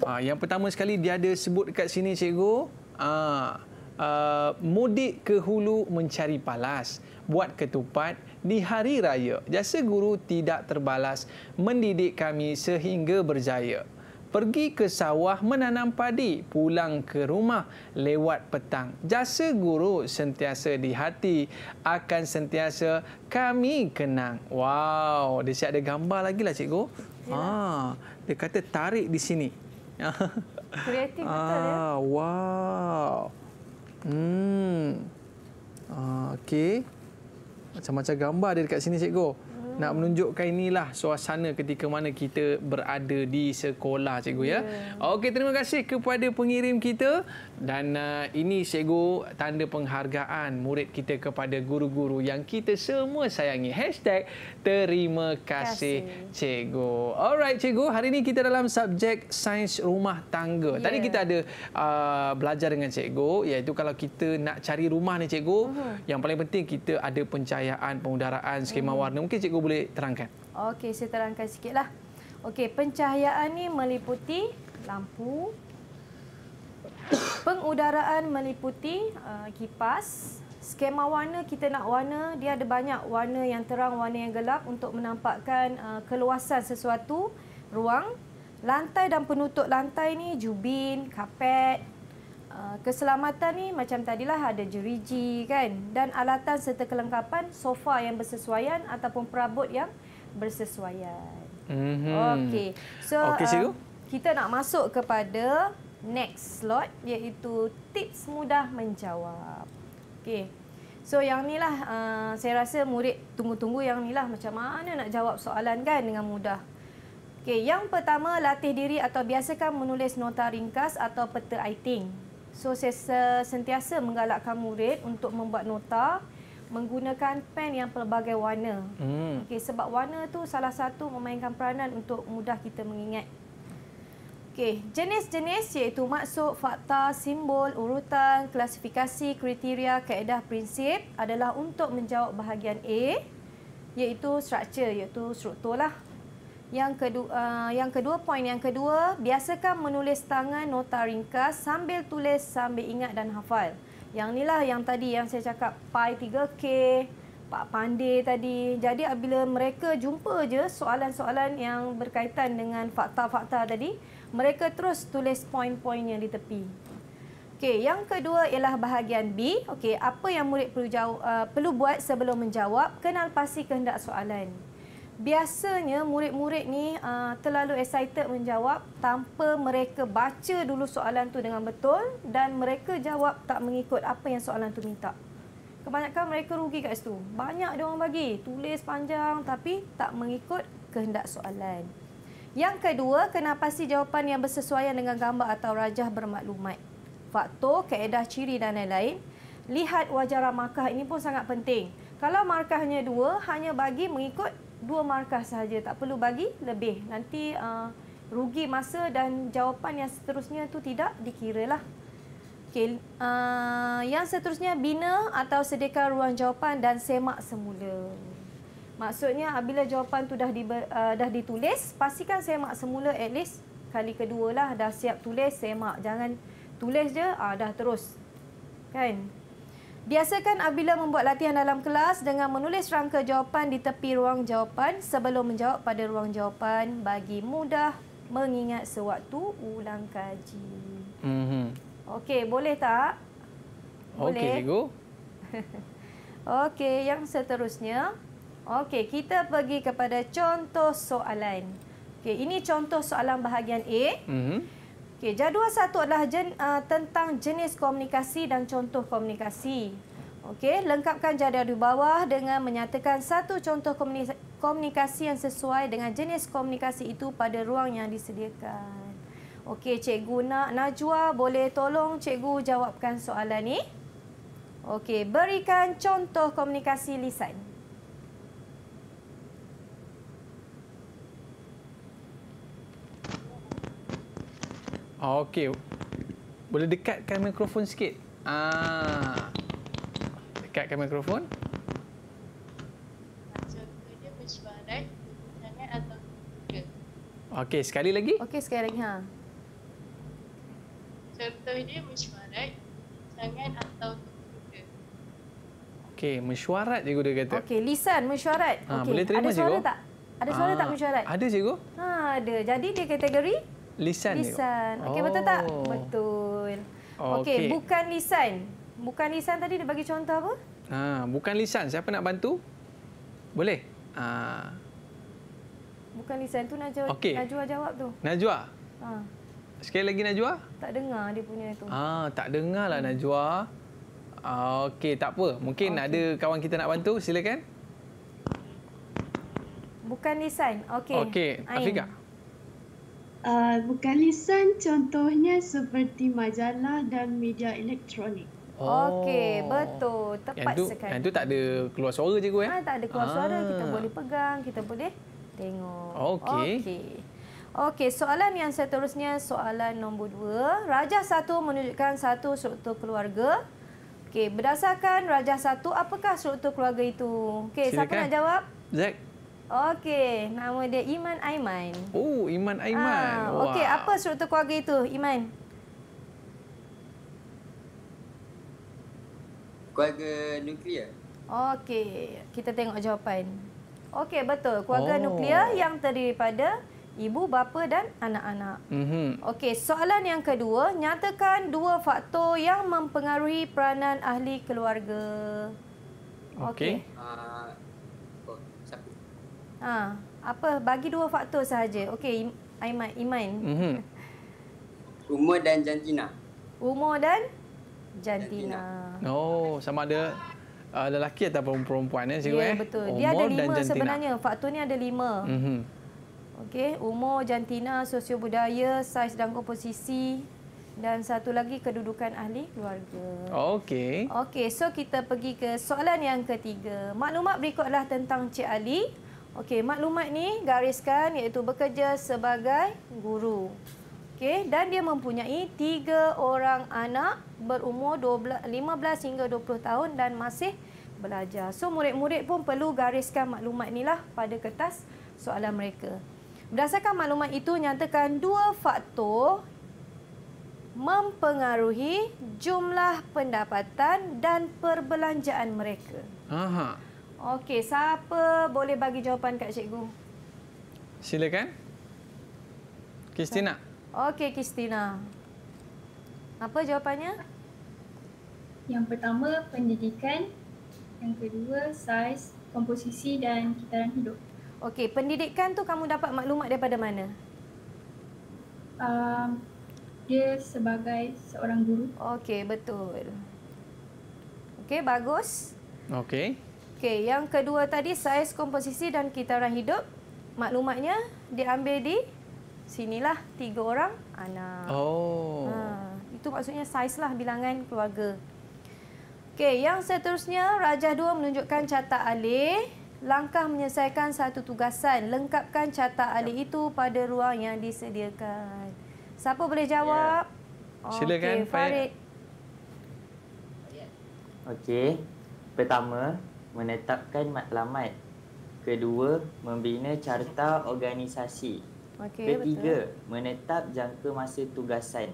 A: Ah, yang pertama sekali dia ada sebut dekat sini cikgu. Ah. Uh, mudik ke hulu mencari palas buat ketupat di hari raya jasa guru tidak terbalas mendidik kami sehingga berjaya pergi ke sawah menanam padi, pulang ke rumah lewat petang. Jasa guru sentiasa di hati, akan sentiasa kami kenang. Wow, dia siap ada gambar lagi lah cikgu. Ya. Ah, dia kata tarik di sini. Kreatif betul ya. ah, ya. Wow. Hmm. Ah, Okey. Macam-macam gambar dia dekat sini cikgu nak menunjukkan inilah suasana ketika mana kita berada di sekolah cikgu yeah. ya. Okey terima kasih kepada pengirim kita dan uh, ini cikgu tanda penghargaan murid kita kepada guru-guru yang kita semua sayangi Hashtag #terima kasih, kasih cikgu. Alright cikgu hari ini kita dalam subjek sains rumah tangga. Yeah. Tadi kita ada uh, belajar dengan cikgu iaitu kalau kita nak cari rumah ni cikgu uh-huh. yang paling penting kita ada pencahayaan pengudaraan skema uh-huh. warna mungkin cikgu boleh terangkan?
B: Okey, saya terangkan sikitlah. Okey, pencahayaan ni meliputi lampu. Pengudaraan meliputi uh, kipas. Skema warna kita nak warna, dia ada banyak warna yang terang, warna yang gelap untuk menampakkan uh, keluasan sesuatu ruang. Lantai dan penutup lantai ni jubin, kapet, Ah, keselamatan ni macam tadilah ada jeriji kan dan alatan serta kelengkapan sofa yang bersesuaian ataupun perabot yang bersesuaian.
C: Mm-hmm. Okey.
B: So okay, uh, ah, kita nak masuk kepada next slot iaitu tips mudah menjawab. Okey. So yang ni lah uh, saya rasa murid tunggu-tunggu yang ni lah macam mana nak jawab soalan kan dengan mudah. Okey, yang pertama latih diri atau biasakan menulis nota ringkas atau peta aiting. So saya sentiasa menggalakkan murid untuk membuat nota menggunakan pen yang pelbagai warna. Hmm. Okey sebab warna tu salah satu memainkan peranan untuk mudah kita mengingat. Okey, jenis-jenis iaitu maksud, fakta, simbol, urutan, klasifikasi, kriteria, kaedah, prinsip adalah untuk menjawab bahagian A iaitu structure iaitu struktur lah. Yang kedua, uh, yang kedua poin yang kedua, biasakan menulis tangan nota ringkas sambil tulis sambil ingat dan hafal. Yang inilah yang tadi yang saya cakap pi 3k Pak Pandi tadi. Jadi apabila mereka jumpa je soalan-soalan yang berkaitan dengan fakta-fakta tadi, mereka terus tulis poin-poin yang di tepi. Okey, yang kedua ialah bahagian B. Okey, apa yang murid perlu jawab, uh, perlu buat sebelum menjawab? Kenal pasti kehendak soalan. Biasanya murid-murid ni uh, terlalu excited menjawab tanpa mereka baca dulu soalan tu dengan betul dan mereka jawab tak mengikut apa yang soalan tu minta. Kebanyakan mereka rugi kat situ. Banyak dia orang bagi, tulis panjang tapi tak mengikut kehendak soalan. Yang kedua, kenapa sih jawapan yang bersesuaian dengan gambar atau rajah bermaklumat? Faktor, kaedah, ciri dan lain-lain. Lihat wajah ramakah ini pun sangat penting. Kalau markahnya dua, hanya bagi mengikut dua markah sahaja tak perlu bagi lebih nanti uh, rugi masa dan jawapan yang seterusnya tu tidak dikira lah okay. uh, yang seterusnya bina atau sediakan ruang jawapan dan semak semula maksudnya apabila jawapan tu dah, di, uh, dah ditulis pastikan semak semula at least kali kedua lah dah siap tulis semak jangan tulis je uh, dah terus kan Biasakan apabila membuat latihan dalam kelas dengan menulis rangka jawapan di tepi ruang jawapan sebelum menjawab pada ruang jawapan bagi mudah mengingat sewaktu ulang kaji. Mm-hmm. Okey, boleh tak?
A: Okey, cikgu.
B: Okey, yang seterusnya. Okey, kita pergi kepada contoh soalan. Okey, ini contoh soalan bahagian A. Mm-hmm. Okey, jadual satu adalah jen, uh, tentang jenis komunikasi dan contoh komunikasi. Okey, lengkapkan jadual di bawah dengan menyatakan satu contoh komunikasi yang sesuai dengan jenis komunikasi itu pada ruang yang disediakan. Okey, cikgu nak Najwa boleh tolong cikgu jawabkan soalan ni? Okey, berikan contoh komunikasi lisan.
A: Ah, okey. Boleh dekatkan mikrofon sikit. Ah. Dekatkan mikrofon. Okey, sekali lagi. Okey, sekali lagi. Ha.
C: Contoh dia mesyuarat, tangan atau tutup
A: Okey, mesyuarat cikgu dia kata.
B: Okey, lisan mesyuarat.
A: Ha, ah, okay. boleh terima ada cikgu? Ada suara tak? Ada ah, suara ha. tak mesyuarat? Ada cikgu.
B: Ha, ada. Jadi dia kategori
A: Lisan. Lisan. Okey, oh. betul tak?
B: Betul.
A: Okey, okay. bukan
B: lisan. Bukan lisan tadi dia bagi contoh apa?
A: Ha, bukan lisan. Siapa nak bantu? Boleh? Ha.
B: Bukan lisan. tu Najwa, okay. Najwa jawab tu. Najwa? Ha.
A: Sekali lagi Najwa?
B: Tak dengar dia punya itu.
A: Ha, tak dengar lah hmm. Najwa. Ha, okey, tak apa. Mungkin okay. ada kawan kita nak bantu. Silakan.
B: Bukan lisan. Okey.
C: Okey, Afiqah. Uh, bukan lisan, contohnya seperti majalah dan media elektronik.
A: Oh. Okey,
C: betul. Tepat yang tu, sekali.
A: Yang tu tak ada keluar suara je ku eh? Ha, tak ada keluar ah. suara, kita boleh
B: pegang, kita boleh tengok.
A: Okey. Okey.
B: Okey, soalan yang seterusnya soalan nombor dua. Rajah satu menunjukkan satu struktur keluarga. Okey, berdasarkan rajah satu, apakah struktur keluarga itu? Okey, siapa nak jawab? Zack. Okey, nama dia Iman Aiman.
A: Oh, Iman ah, Aiman. Ha. Okey, apa
B: struktur keluarga itu, Iman?
A: Keluarga nuklear.
B: Okey, kita tengok jawapan. Okey, betul. Keluarga oh. nuklear yang terdiri daripada ibu, bapa dan anak-anak. Mm-hmm. Okey, soalan yang kedua, nyatakan dua faktor yang mempengaruhi peranan ahli keluarga. Okey. Okay. Ah, Ha, apa bagi dua faktor sahaja. Okey, Aiman, Iman. Mm-hmm.
A: Umur dan jantina.
B: Umur dan jantina.
A: jantina. Oh, sama ada uh, lelaki ataupun perempuan eh, ya, cikgu yeah, eh. betul. Umur Dia ada lima sebenarnya.
B: Faktor ni ada lima. Mm-hmm. Okey, umur, jantina, sosio budaya, saiz dan komposisi dan satu lagi kedudukan ahli keluarga. Okey. Okey, so kita pergi ke soalan yang ketiga. Maklumat berikutlah tentang Cik Ali. Okey, maklumat ni gariskan iaitu bekerja sebagai guru. Okey, dan dia mempunyai tiga orang anak berumur 15 hingga 20 tahun dan masih belajar. So murid-murid pun perlu gariskan maklumat inilah pada kertas soalan mereka. Berdasarkan maklumat itu nyatakan dua faktor mempengaruhi jumlah pendapatan dan perbelanjaan mereka.
A: Aha.
B: Okey, siapa boleh bagi jawapan kat cikgu?
A: Silakan. Kristina.
B: Okey, Kristina.
C: Apa jawapannya? Yang pertama pendidikan, yang kedua saiz, komposisi dan kitaran hidup. Okey, pendidikan tu kamu
B: dapat maklumat daripada mana? Uh, dia sebagai seorang guru. Okey, betul. Okey, bagus. Okey. Okey, yang kedua tadi saiz komposisi dan kitaran hidup. Maklumatnya diambil di sinilah tiga orang anak.
A: Oh. Ha,
B: itu maksudnya saiz lah bilangan keluarga. Okey, yang seterusnya rajah dua menunjukkan catat alih. Langkah menyelesaikan satu tugasan, lengkapkan catat alih ya. itu pada ruang yang disediakan. Siapa boleh ya. jawab?
C: Yeah. Silakan, okay, Farid. Okey, pertama, menetapkan matlamat. Kedua, membina carta organisasi.
B: Okay, Ketiga,
C: betul. menetap jangka masa tugasan.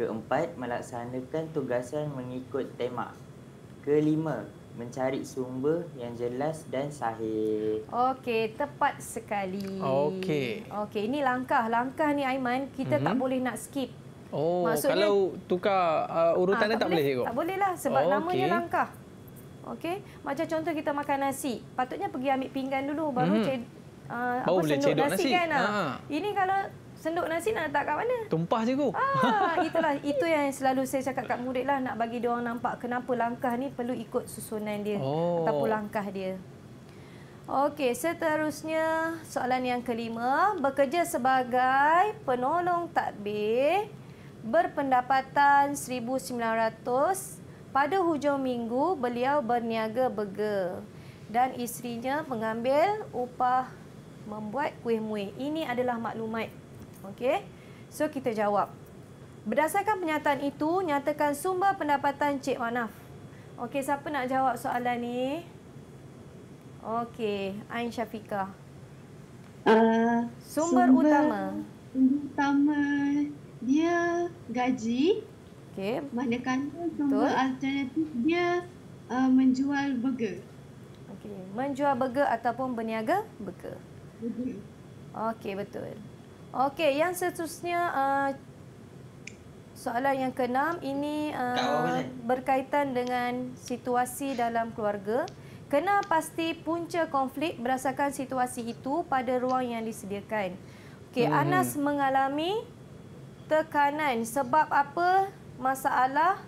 C: Keempat, melaksanakan tugasan mengikut tema. Kelima, mencari sumber yang jelas dan sahih.
B: Okey, tepat sekali. Okey. Okey, ini langkah-langkah ni Aiman, kita mm-hmm. tak mhm. boleh nak skip.
A: Oh, Maksudnya, kalau tukar uh, urutan ha, tak, tak boleh, boleh Tak boleh lah sebab oh, namanya langkah.
B: Okey, macam contoh kita makan nasi, patutnya pergi ambil pinggan dulu baru hmm. cek uh, ah, apa sendok cedok nasi, nasi kan. Ha. Ini kalau senduk nasi nak letak kat mana? Tumpah cikgu. Ah, itulah itu yang selalu saya cakap kat muridlah nak bagi dia orang nampak kenapa langkah ni perlu ikut susunan dia oh. ataupun langkah dia. Okey, seterusnya soalan yang kelima, bekerja sebagai penolong tadbir berpendapatan 1900 pada hujung minggu, beliau berniaga burger dan isterinya mengambil upah membuat kuih muih. Ini adalah maklumat. Okey. So kita jawab. Berdasarkan pernyataan itu, nyatakan sumber pendapatan Cik Manaf. Okey, siapa nak jawab soalan ni? Okey, Ain Syafika.
C: Uh, ah, sumber, sumber utama. Sumber utama dia gaji. Okay. Manakala sumber alternatif dia uh, menjual
B: burger. Okay. Menjual burger ataupun berniaga burger. Burger. Okay, betul. Okay, yang seterusnya uh, soalan yang keenam ini uh, berkaitan dengan situasi dalam keluarga. Kena pasti punca konflik berdasarkan situasi itu pada ruang yang disediakan. Okey, hmm. Anas mengalami tekanan sebab apa masalah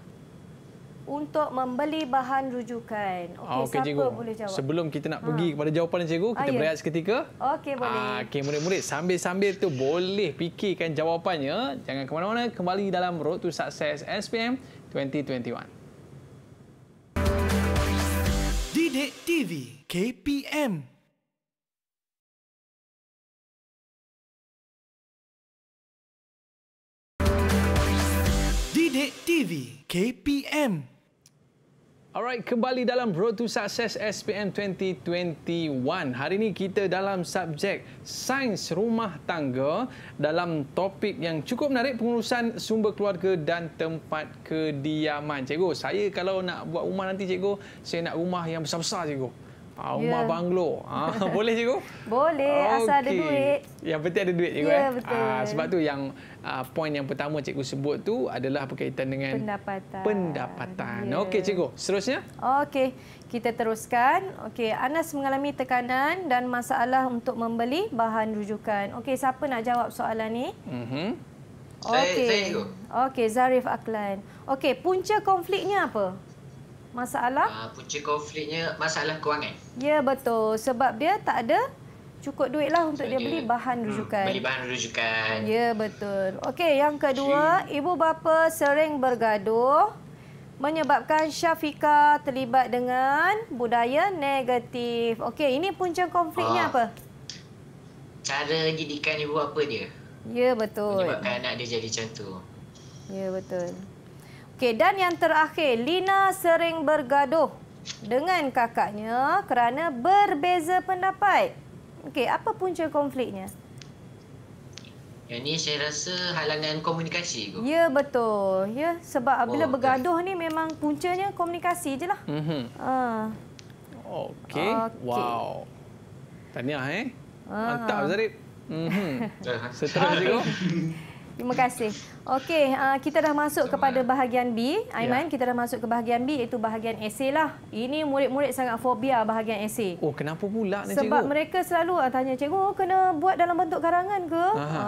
B: untuk membeli bahan rujukan.
A: Ah, okey, okay, siapa cikgu. boleh jawab? Sebelum kita nak ha. pergi kepada jawapan cikgu, kita ah, ya. berehat seketika.
B: Okey, ah, boleh. Ah,
A: Okey, murid-murid, sambil-sambil tu boleh fikirkan jawapannya. Jangan ke mana-mana, kembali dalam Road to Success SPM 2021. Didik TV KPM Sidik TV KPM. Alright, kembali dalam Road to Success SPM 2021. Hari ini kita dalam subjek Sains Rumah Tangga dalam topik yang cukup menarik pengurusan sumber keluarga dan tempat kediaman. Cikgu, saya kalau nak buat rumah nanti, cikgu, saya nak rumah yang besar-besar, cikgu. Ha, rumah yeah. banglo. Ha, boleh cikgu?
B: Boleh okay. asal ada duit.
A: Yang penting ada duit cikgu yeah, eh. Ah, betul. Ha, sebab tu yang uh, ah, poin yang pertama cikgu sebut tu adalah berkaitan dengan
B: pendapatan.
A: Pendapatan. Yeah. Okey cikgu, seterusnya?
B: Okey, kita teruskan. Okey, Anas mengalami tekanan dan masalah untuk membeli bahan rujukan. Okey, siapa nak jawab soalan ni?
C: Mhm. Okey.
B: Okey, Zarif Aklan. Okey, punca konfliknya apa? masalah uh,
C: punca konfliknya
A: masalah kewangan.
B: Ya betul sebab dia tak ada cukup duitlah untuk so, dia, dia beli bahan hmm, rujukan. Beli bahan
A: rujukan.
B: Ya betul. Okey yang kedua Cik. ibu bapa sering bergaduh menyebabkan Syafika terlibat dengan budaya negatif. Okey ini punca konfliknya oh. apa?
C: Cara didikan ibu bapa dia.
B: Ya betul. Menyebabkan anak
C: dia jadi macam tu.
B: Ya betul. Okey, dan yang terakhir, Lina sering bergaduh dengan kakaknya kerana berbeza pendapat. Okey, apa punca konfliknya?
C: Yang ni saya rasa halangan komunikasi. Kot.
B: Ya, betul. Ya, sebab oh, bila bergaduh ni memang puncanya komunikasi je lah. Mm -hmm. uh. Okey. Okay. Wow.
A: Tahniah, eh? Uh. Mantap, Zarib. Mm -hmm. Seterusnya.
B: Terima kasih. Okey, uh, kita dah masuk kepada ya. bahagian B. Aiman, yeah. kita dah masuk ke bahagian B iaitu bahagian esei lah. Ini murid-murid sangat fobia bahagian esei.
A: Oh, kenapa pula ni Sebab cikgu?
B: mereka selalu ah, tanya cikgu, oh, kena buat dalam bentuk karangan ke? Ha.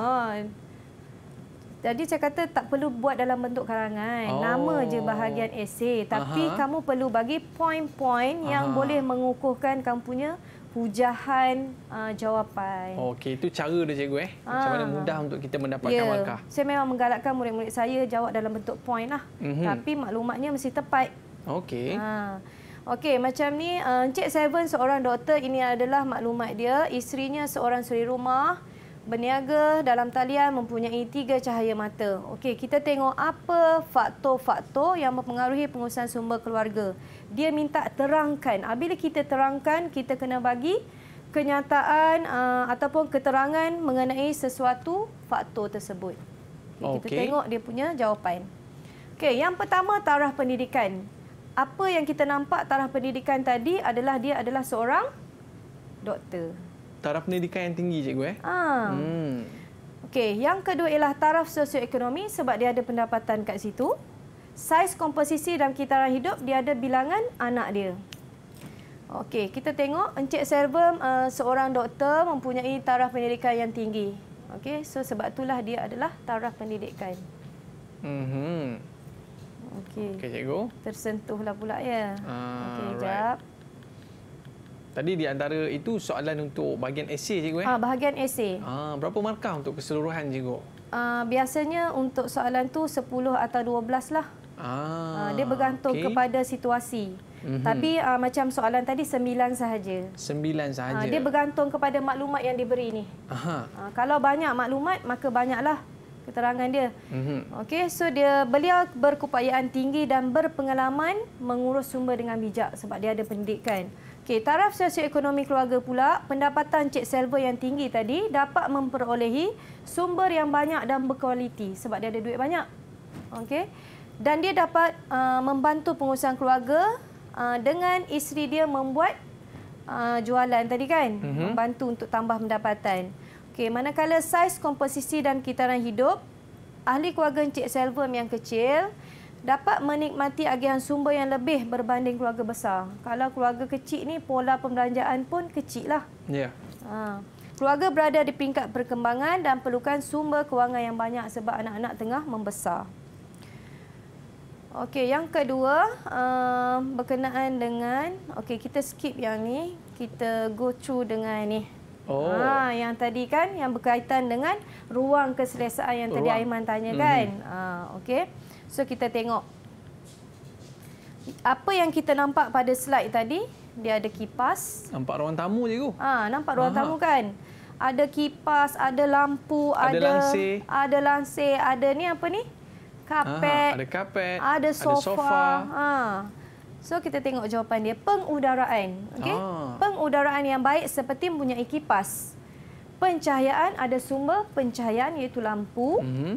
B: Jadi saya kata tak perlu buat dalam bentuk karangan. Oh. Nama je oh. bahagian esei, tapi Aha. kamu perlu bagi poin-poin yang boleh mengukuhkan kamu punya hujahan uh, jawapan.
A: Okey, itu cara dia cikgu eh. Ha. Macam mana ah. mudah untuk kita mendapatkan yeah. markah. Saya
B: memang menggalakkan murid-murid saya jawab dalam bentuk poin lah. Mm -hmm. Tapi maklumatnya mesti tepat.
A: Okey. Ha.
B: Okey, macam ni uh, Encik Seven seorang doktor ini adalah maklumat dia, isterinya seorang suri rumah, berniaga dalam talian mempunyai tiga cahaya mata. Okey, kita tengok apa faktor-faktor yang mempengaruhi pengurusan sumber keluarga dia minta terangkan. Ah, bila kita terangkan, kita kena bagi kenyataan uh, ataupun keterangan mengenai sesuatu faktor tersebut. Okay, okay. Kita tengok dia punya jawapan. Okay, yang pertama taraf pendidikan. Apa yang kita nampak taraf pendidikan tadi adalah dia adalah seorang doktor.
A: Taraf pendidikan yang tinggi cikgu eh?
B: Ah. Hmm. Okey, yang kedua ialah taraf sosioekonomi sebab dia ada pendapatan kat situ saiz komposisi dalam kitaran hidup dia ada bilangan anak dia. Okey, kita tengok Encik Servem uh, eh, seorang doktor mempunyai taraf pendidikan yang tinggi. Okey, so sebab itulah dia adalah taraf pendidikan.
A: Mhm. Mm Okey. Okey, cikgu.
B: Tersentuhlah pula ya.
A: Ah, Okey, right. jap. Tadi di antara itu soalan untuk bahagian esei cikgu eh? Ah,
B: bahagian esei.
A: Ah, berapa markah untuk keseluruhan cikgu?
B: Uh, biasanya untuk soalan tu 10 atau 12 lah. Ah, uh, dia bergantung okay. kepada situasi. Mm-hmm. Tapi uh, macam soalan tadi sembilan sahaja.
A: Sembilan sahaja. Uh, dia
B: bergantung kepada maklumat yang diberi ini. Uh, kalau banyak maklumat maka banyaklah keterangan dia. Mm-hmm. Okey, so dia beliau berkupayaan tinggi dan berpengalaman mengurus sumber dengan bijak sebab dia ada pendidikan. Okey, taraf sosioekonomi keluarga pula, pendapatan Cik Selva yang tinggi tadi dapat memperolehi sumber yang banyak dan berkualiti sebab dia ada duit banyak. Okey dan dia dapat uh, membantu pengurusan keluarga uh, dengan isteri dia membuat uh, jualan tadi kan mm-hmm. membantu untuk tambah pendapatan Okay, manakala saiz komposisi dan kitaran hidup ahli keluarga Encik Selvum yang kecil dapat menikmati agihan sumber yang lebih berbanding keluarga besar. Kalau keluarga kecil ni pola pembelanjaan pun kecil lah. Ya. Yeah. Ha. Keluarga berada di peringkat perkembangan dan perlukan sumber kewangan yang banyak sebab anak-anak tengah membesar. Okey, yang kedua uh, berkenaan dengan okey kita skip yang ni, kita go through dengan ni. Oh. Ha, yang tadi kan yang berkaitan dengan ruang keselesaan yang tadi ruang. Aiman tanya mhm. kan. Mm -hmm. Ha okey. So kita tengok. Apa yang kita nampak pada slide tadi, dia ada kipas.
A: Nampak ruang tamu cikgu. Ha
B: nampak ruang Aha. tamu kan. Ada kipas, ada lampu, ada ada lansir, ada, lansir, ada ni apa ni? karpet. Ada
A: karpet. Ada sofa. Ada sofa. Ha.
B: So kita tengok jawapan dia. Pengudaraan. Okey. Ah. Pengudaraan yang baik seperti punya kipas. Pencahayaan ada sumber pencahayaan iaitu lampu. Mm -hmm.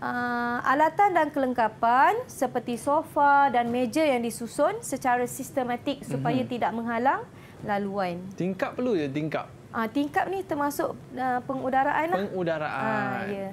B: Uh, alatan dan kelengkapan seperti sofa dan meja yang disusun secara sistematik supaya mm -hmm. tidak menghalang laluan.
A: Tingkap perlu ya tingkap.
B: Ah uh, tingkap ni termasuk uh, pengudaraan. Lah. Pengudaraan.
A: Uh, ah, yeah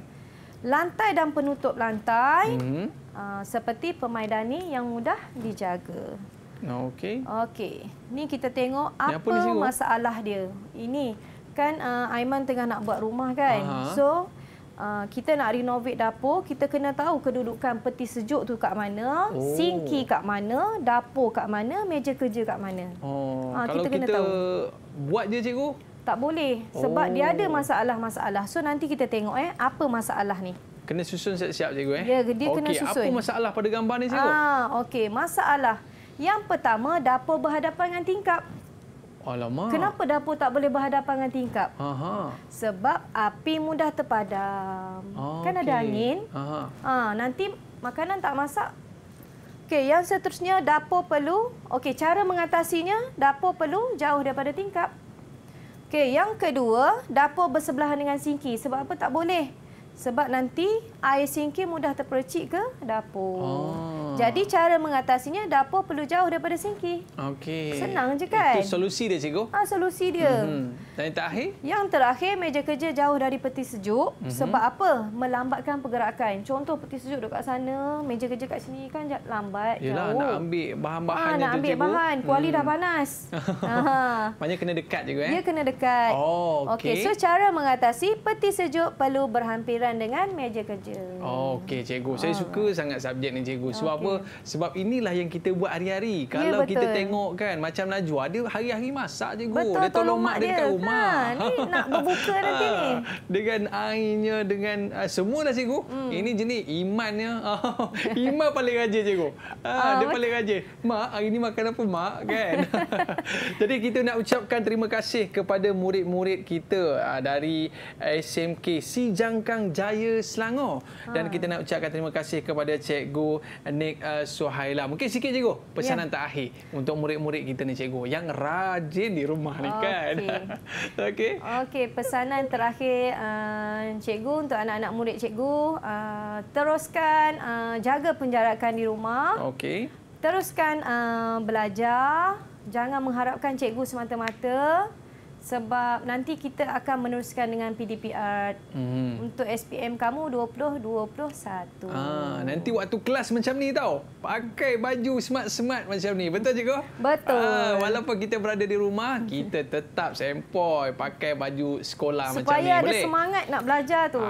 B: lantai dan penutup lantai hmm. uh, seperti pemaidani yang mudah dijaga. Okey. Okey. Ni kita tengok apa masalah dia. Ini kan uh, Aiman tengah nak buat rumah kan. Aha. So uh, kita nak renovate dapur, kita kena tahu kedudukan peti sejuk tu kat mana, oh. sinki kat mana, dapur kat mana, meja kerja kat mana.
A: Oh, uh, kalau kita, kena kita tahu. buat je cikgu,
B: tak boleh sebab oh. dia ada oh. masalah-masalah. So nanti kita tengok eh apa masalah ni.
A: Kena susun siap-siap cikgu eh. Ya, dia okay. kena susun. Okey, apa masalah pada gambar ni cikgu? Ah,
B: okey, masalah. Yang pertama dapur berhadapan dengan tingkap.
A: Alamak. Kenapa
B: dapur tak boleh berhadapan dengan tingkap? Aha. Sebab api mudah terpadam. Ah, kan okay. ada angin. Aha. Ah, nanti makanan tak masak. Okey, yang seterusnya dapur perlu okey, cara mengatasinya dapur perlu jauh daripada tingkap. Okey, yang kedua, dapur bersebelahan dengan sinki. Sebab apa tak boleh? Sebab nanti air sinki mudah terpercik ke dapur.
A: Oh.
B: Hmm. Jadi cara mengatasinya dapur perlu jauh daripada sinki.
A: Okey. Senang je kan? Itu solusi dia cikgu. Ah
B: solusi dia. Mm
A: -hmm. Dan yang terakhir?
B: Yang terakhir meja kerja jauh dari peti sejuk mm -hmm. sebab apa? Melambatkan pergerakan. Contoh peti sejuk dekat sana, meja kerja kat sini kan lambat. Yalah nak
A: ambil bahan-bahan ah, nak ambil cikgu. bahan, kuali mm. dah hmm. panas.
B: Ha.
A: Maknanya kena dekat juga eh. Dia
B: kena dekat. Oh okey. Okay, so cara mengatasi peti sejuk perlu berhampiran dengan meja kerja.
A: Oh okey cikgu. Saya oh. suka sangat subjek ni cikgu. Sebab okay apa hmm. sebab inilah yang kita buat hari-hari ya, kalau yeah, kita tengok kan macam Najwa dia hari-hari masak je go dia tolong mak dia dekat dia. rumah ha, ni nak berbuka nanti ni ah, dengan airnya dengan uh, semua nasi go hmm. ini jenis imannya ah, iman paling rajin je go uh, uh, dia paling rajin mak hari ni makan apa mak kan jadi kita nak ucapkan terima kasih kepada murid-murid kita uh, dari SMK Si Jangkang Jaya Selangor dan kita nak ucapkan terima kasih kepada cikgu Nick uh, Suhaila. Mungkin sikit cikgu pesanan yeah. terakhir untuk murid-murid kita ni cikgu yang rajin di rumah ni kan. Okey.
B: Okey, pesanan terakhir uh, cikgu untuk anak-anak murid cikgu uh, teruskan uh, jaga penjarakan di rumah. Okey. Teruskan uh, belajar. Jangan mengharapkan cikgu semata-mata sebab nanti kita akan meneruskan dengan PDPR
A: hmm. untuk
B: SPM kamu 2021.
A: Ah, nanti waktu kelas macam ni tau. Pakai baju smart-smart macam ni. Betul cikgu? Betul. Ah, walaupun kita berada di rumah, kita tetap sempoi pakai baju sekolah Supaya macam ni. Supaya ada Boleh? semangat nak belajar tu.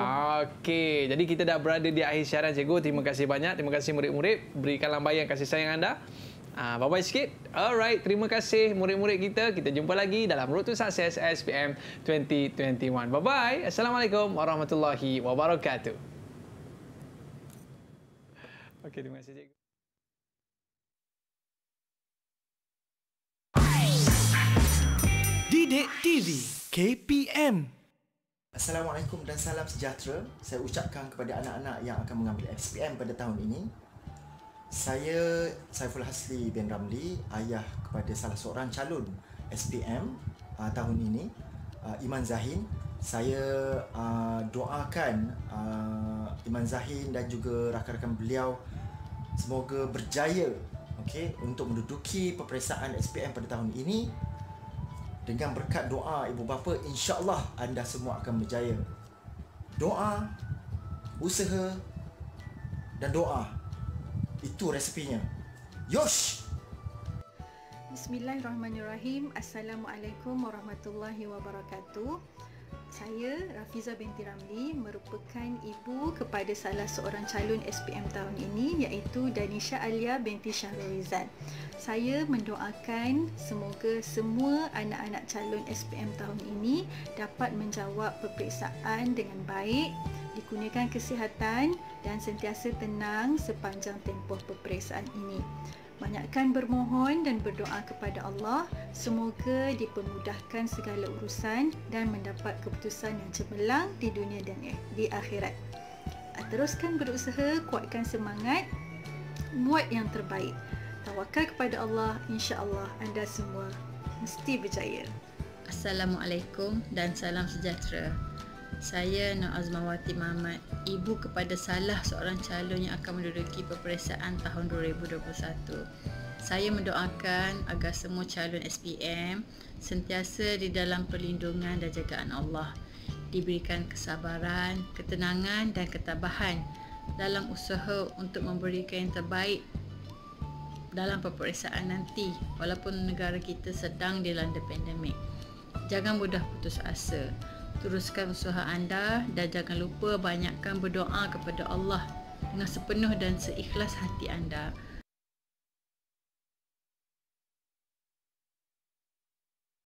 A: Okey. Jadi kita dah berada di akhir siaran cikgu. Terima kasih banyak. Terima kasih murid-murid. berikan bayang kasih sayang anda. Ah, bye bye sikit. Alright, terima kasih murid-murid kita. Kita jumpa lagi dalam Road to Success SPM 2021. Bye bye. Assalamualaikum warahmatullahi wabarakatuh. Okay, terima kasih cikgu. Didik TV KPM
C: Assalamualaikum dan salam sejahtera. Saya ucapkan kepada anak-anak yang akan mengambil SPM pada tahun
B: ini saya Saiful Hasli bin Ramli ayah kepada salah seorang
C: calon SPM uh, ah, tahun ini uh, Iman Zahin saya uh, doakan uh, Iman Zahin dan juga rakan-rakan beliau semoga berjaya okay, untuk menduduki peperiksaan SPM pada tahun ini dengan berkat doa ibu bapa insya-Allah anda semua akan
B: berjaya doa usaha dan doa itu resepinya. Yosh!
C: Bismillahirrahmanirrahim. Assalamualaikum warahmatullahi wabarakatuh. Saya Rafiza binti Ramli merupakan ibu kepada salah seorang calon SPM tahun ini iaitu Danisha Alia binti Syahrizan. Saya mendoakan semoga semua anak-anak calon SPM tahun ini dapat menjawab peperiksaan dengan baik dikurniakan kesihatan dan sentiasa tenang sepanjang tempoh peperiksaan ini. Banyakkan bermohon dan berdoa kepada Allah semoga dipermudahkan segala urusan dan mendapat keputusan yang cemerlang di dunia dan eh, di akhirat. Teruskan berusaha, kuatkan semangat, buat yang terbaik. Tawakal kepada Allah, insya-Allah anda semua mesti berjaya. Assalamualaikum dan salam sejahtera. Saya Nur Azmawati Mahmat, ibu kepada salah seorang calon yang akan menduduki peperiksaan tahun 2021. Saya mendoakan agar semua calon SPM sentiasa di dalam perlindungan dan jagaan Allah. Diberikan kesabaran, ketenangan dan ketabahan dalam usaha untuk memberikan yang terbaik dalam peperiksaan nanti walaupun negara kita sedang dilanda pandemik. Jangan mudah putus asa teruskan usaha anda dan jangan lupa banyakkan berdoa kepada Allah dengan sepenuh dan seikhlas hati anda.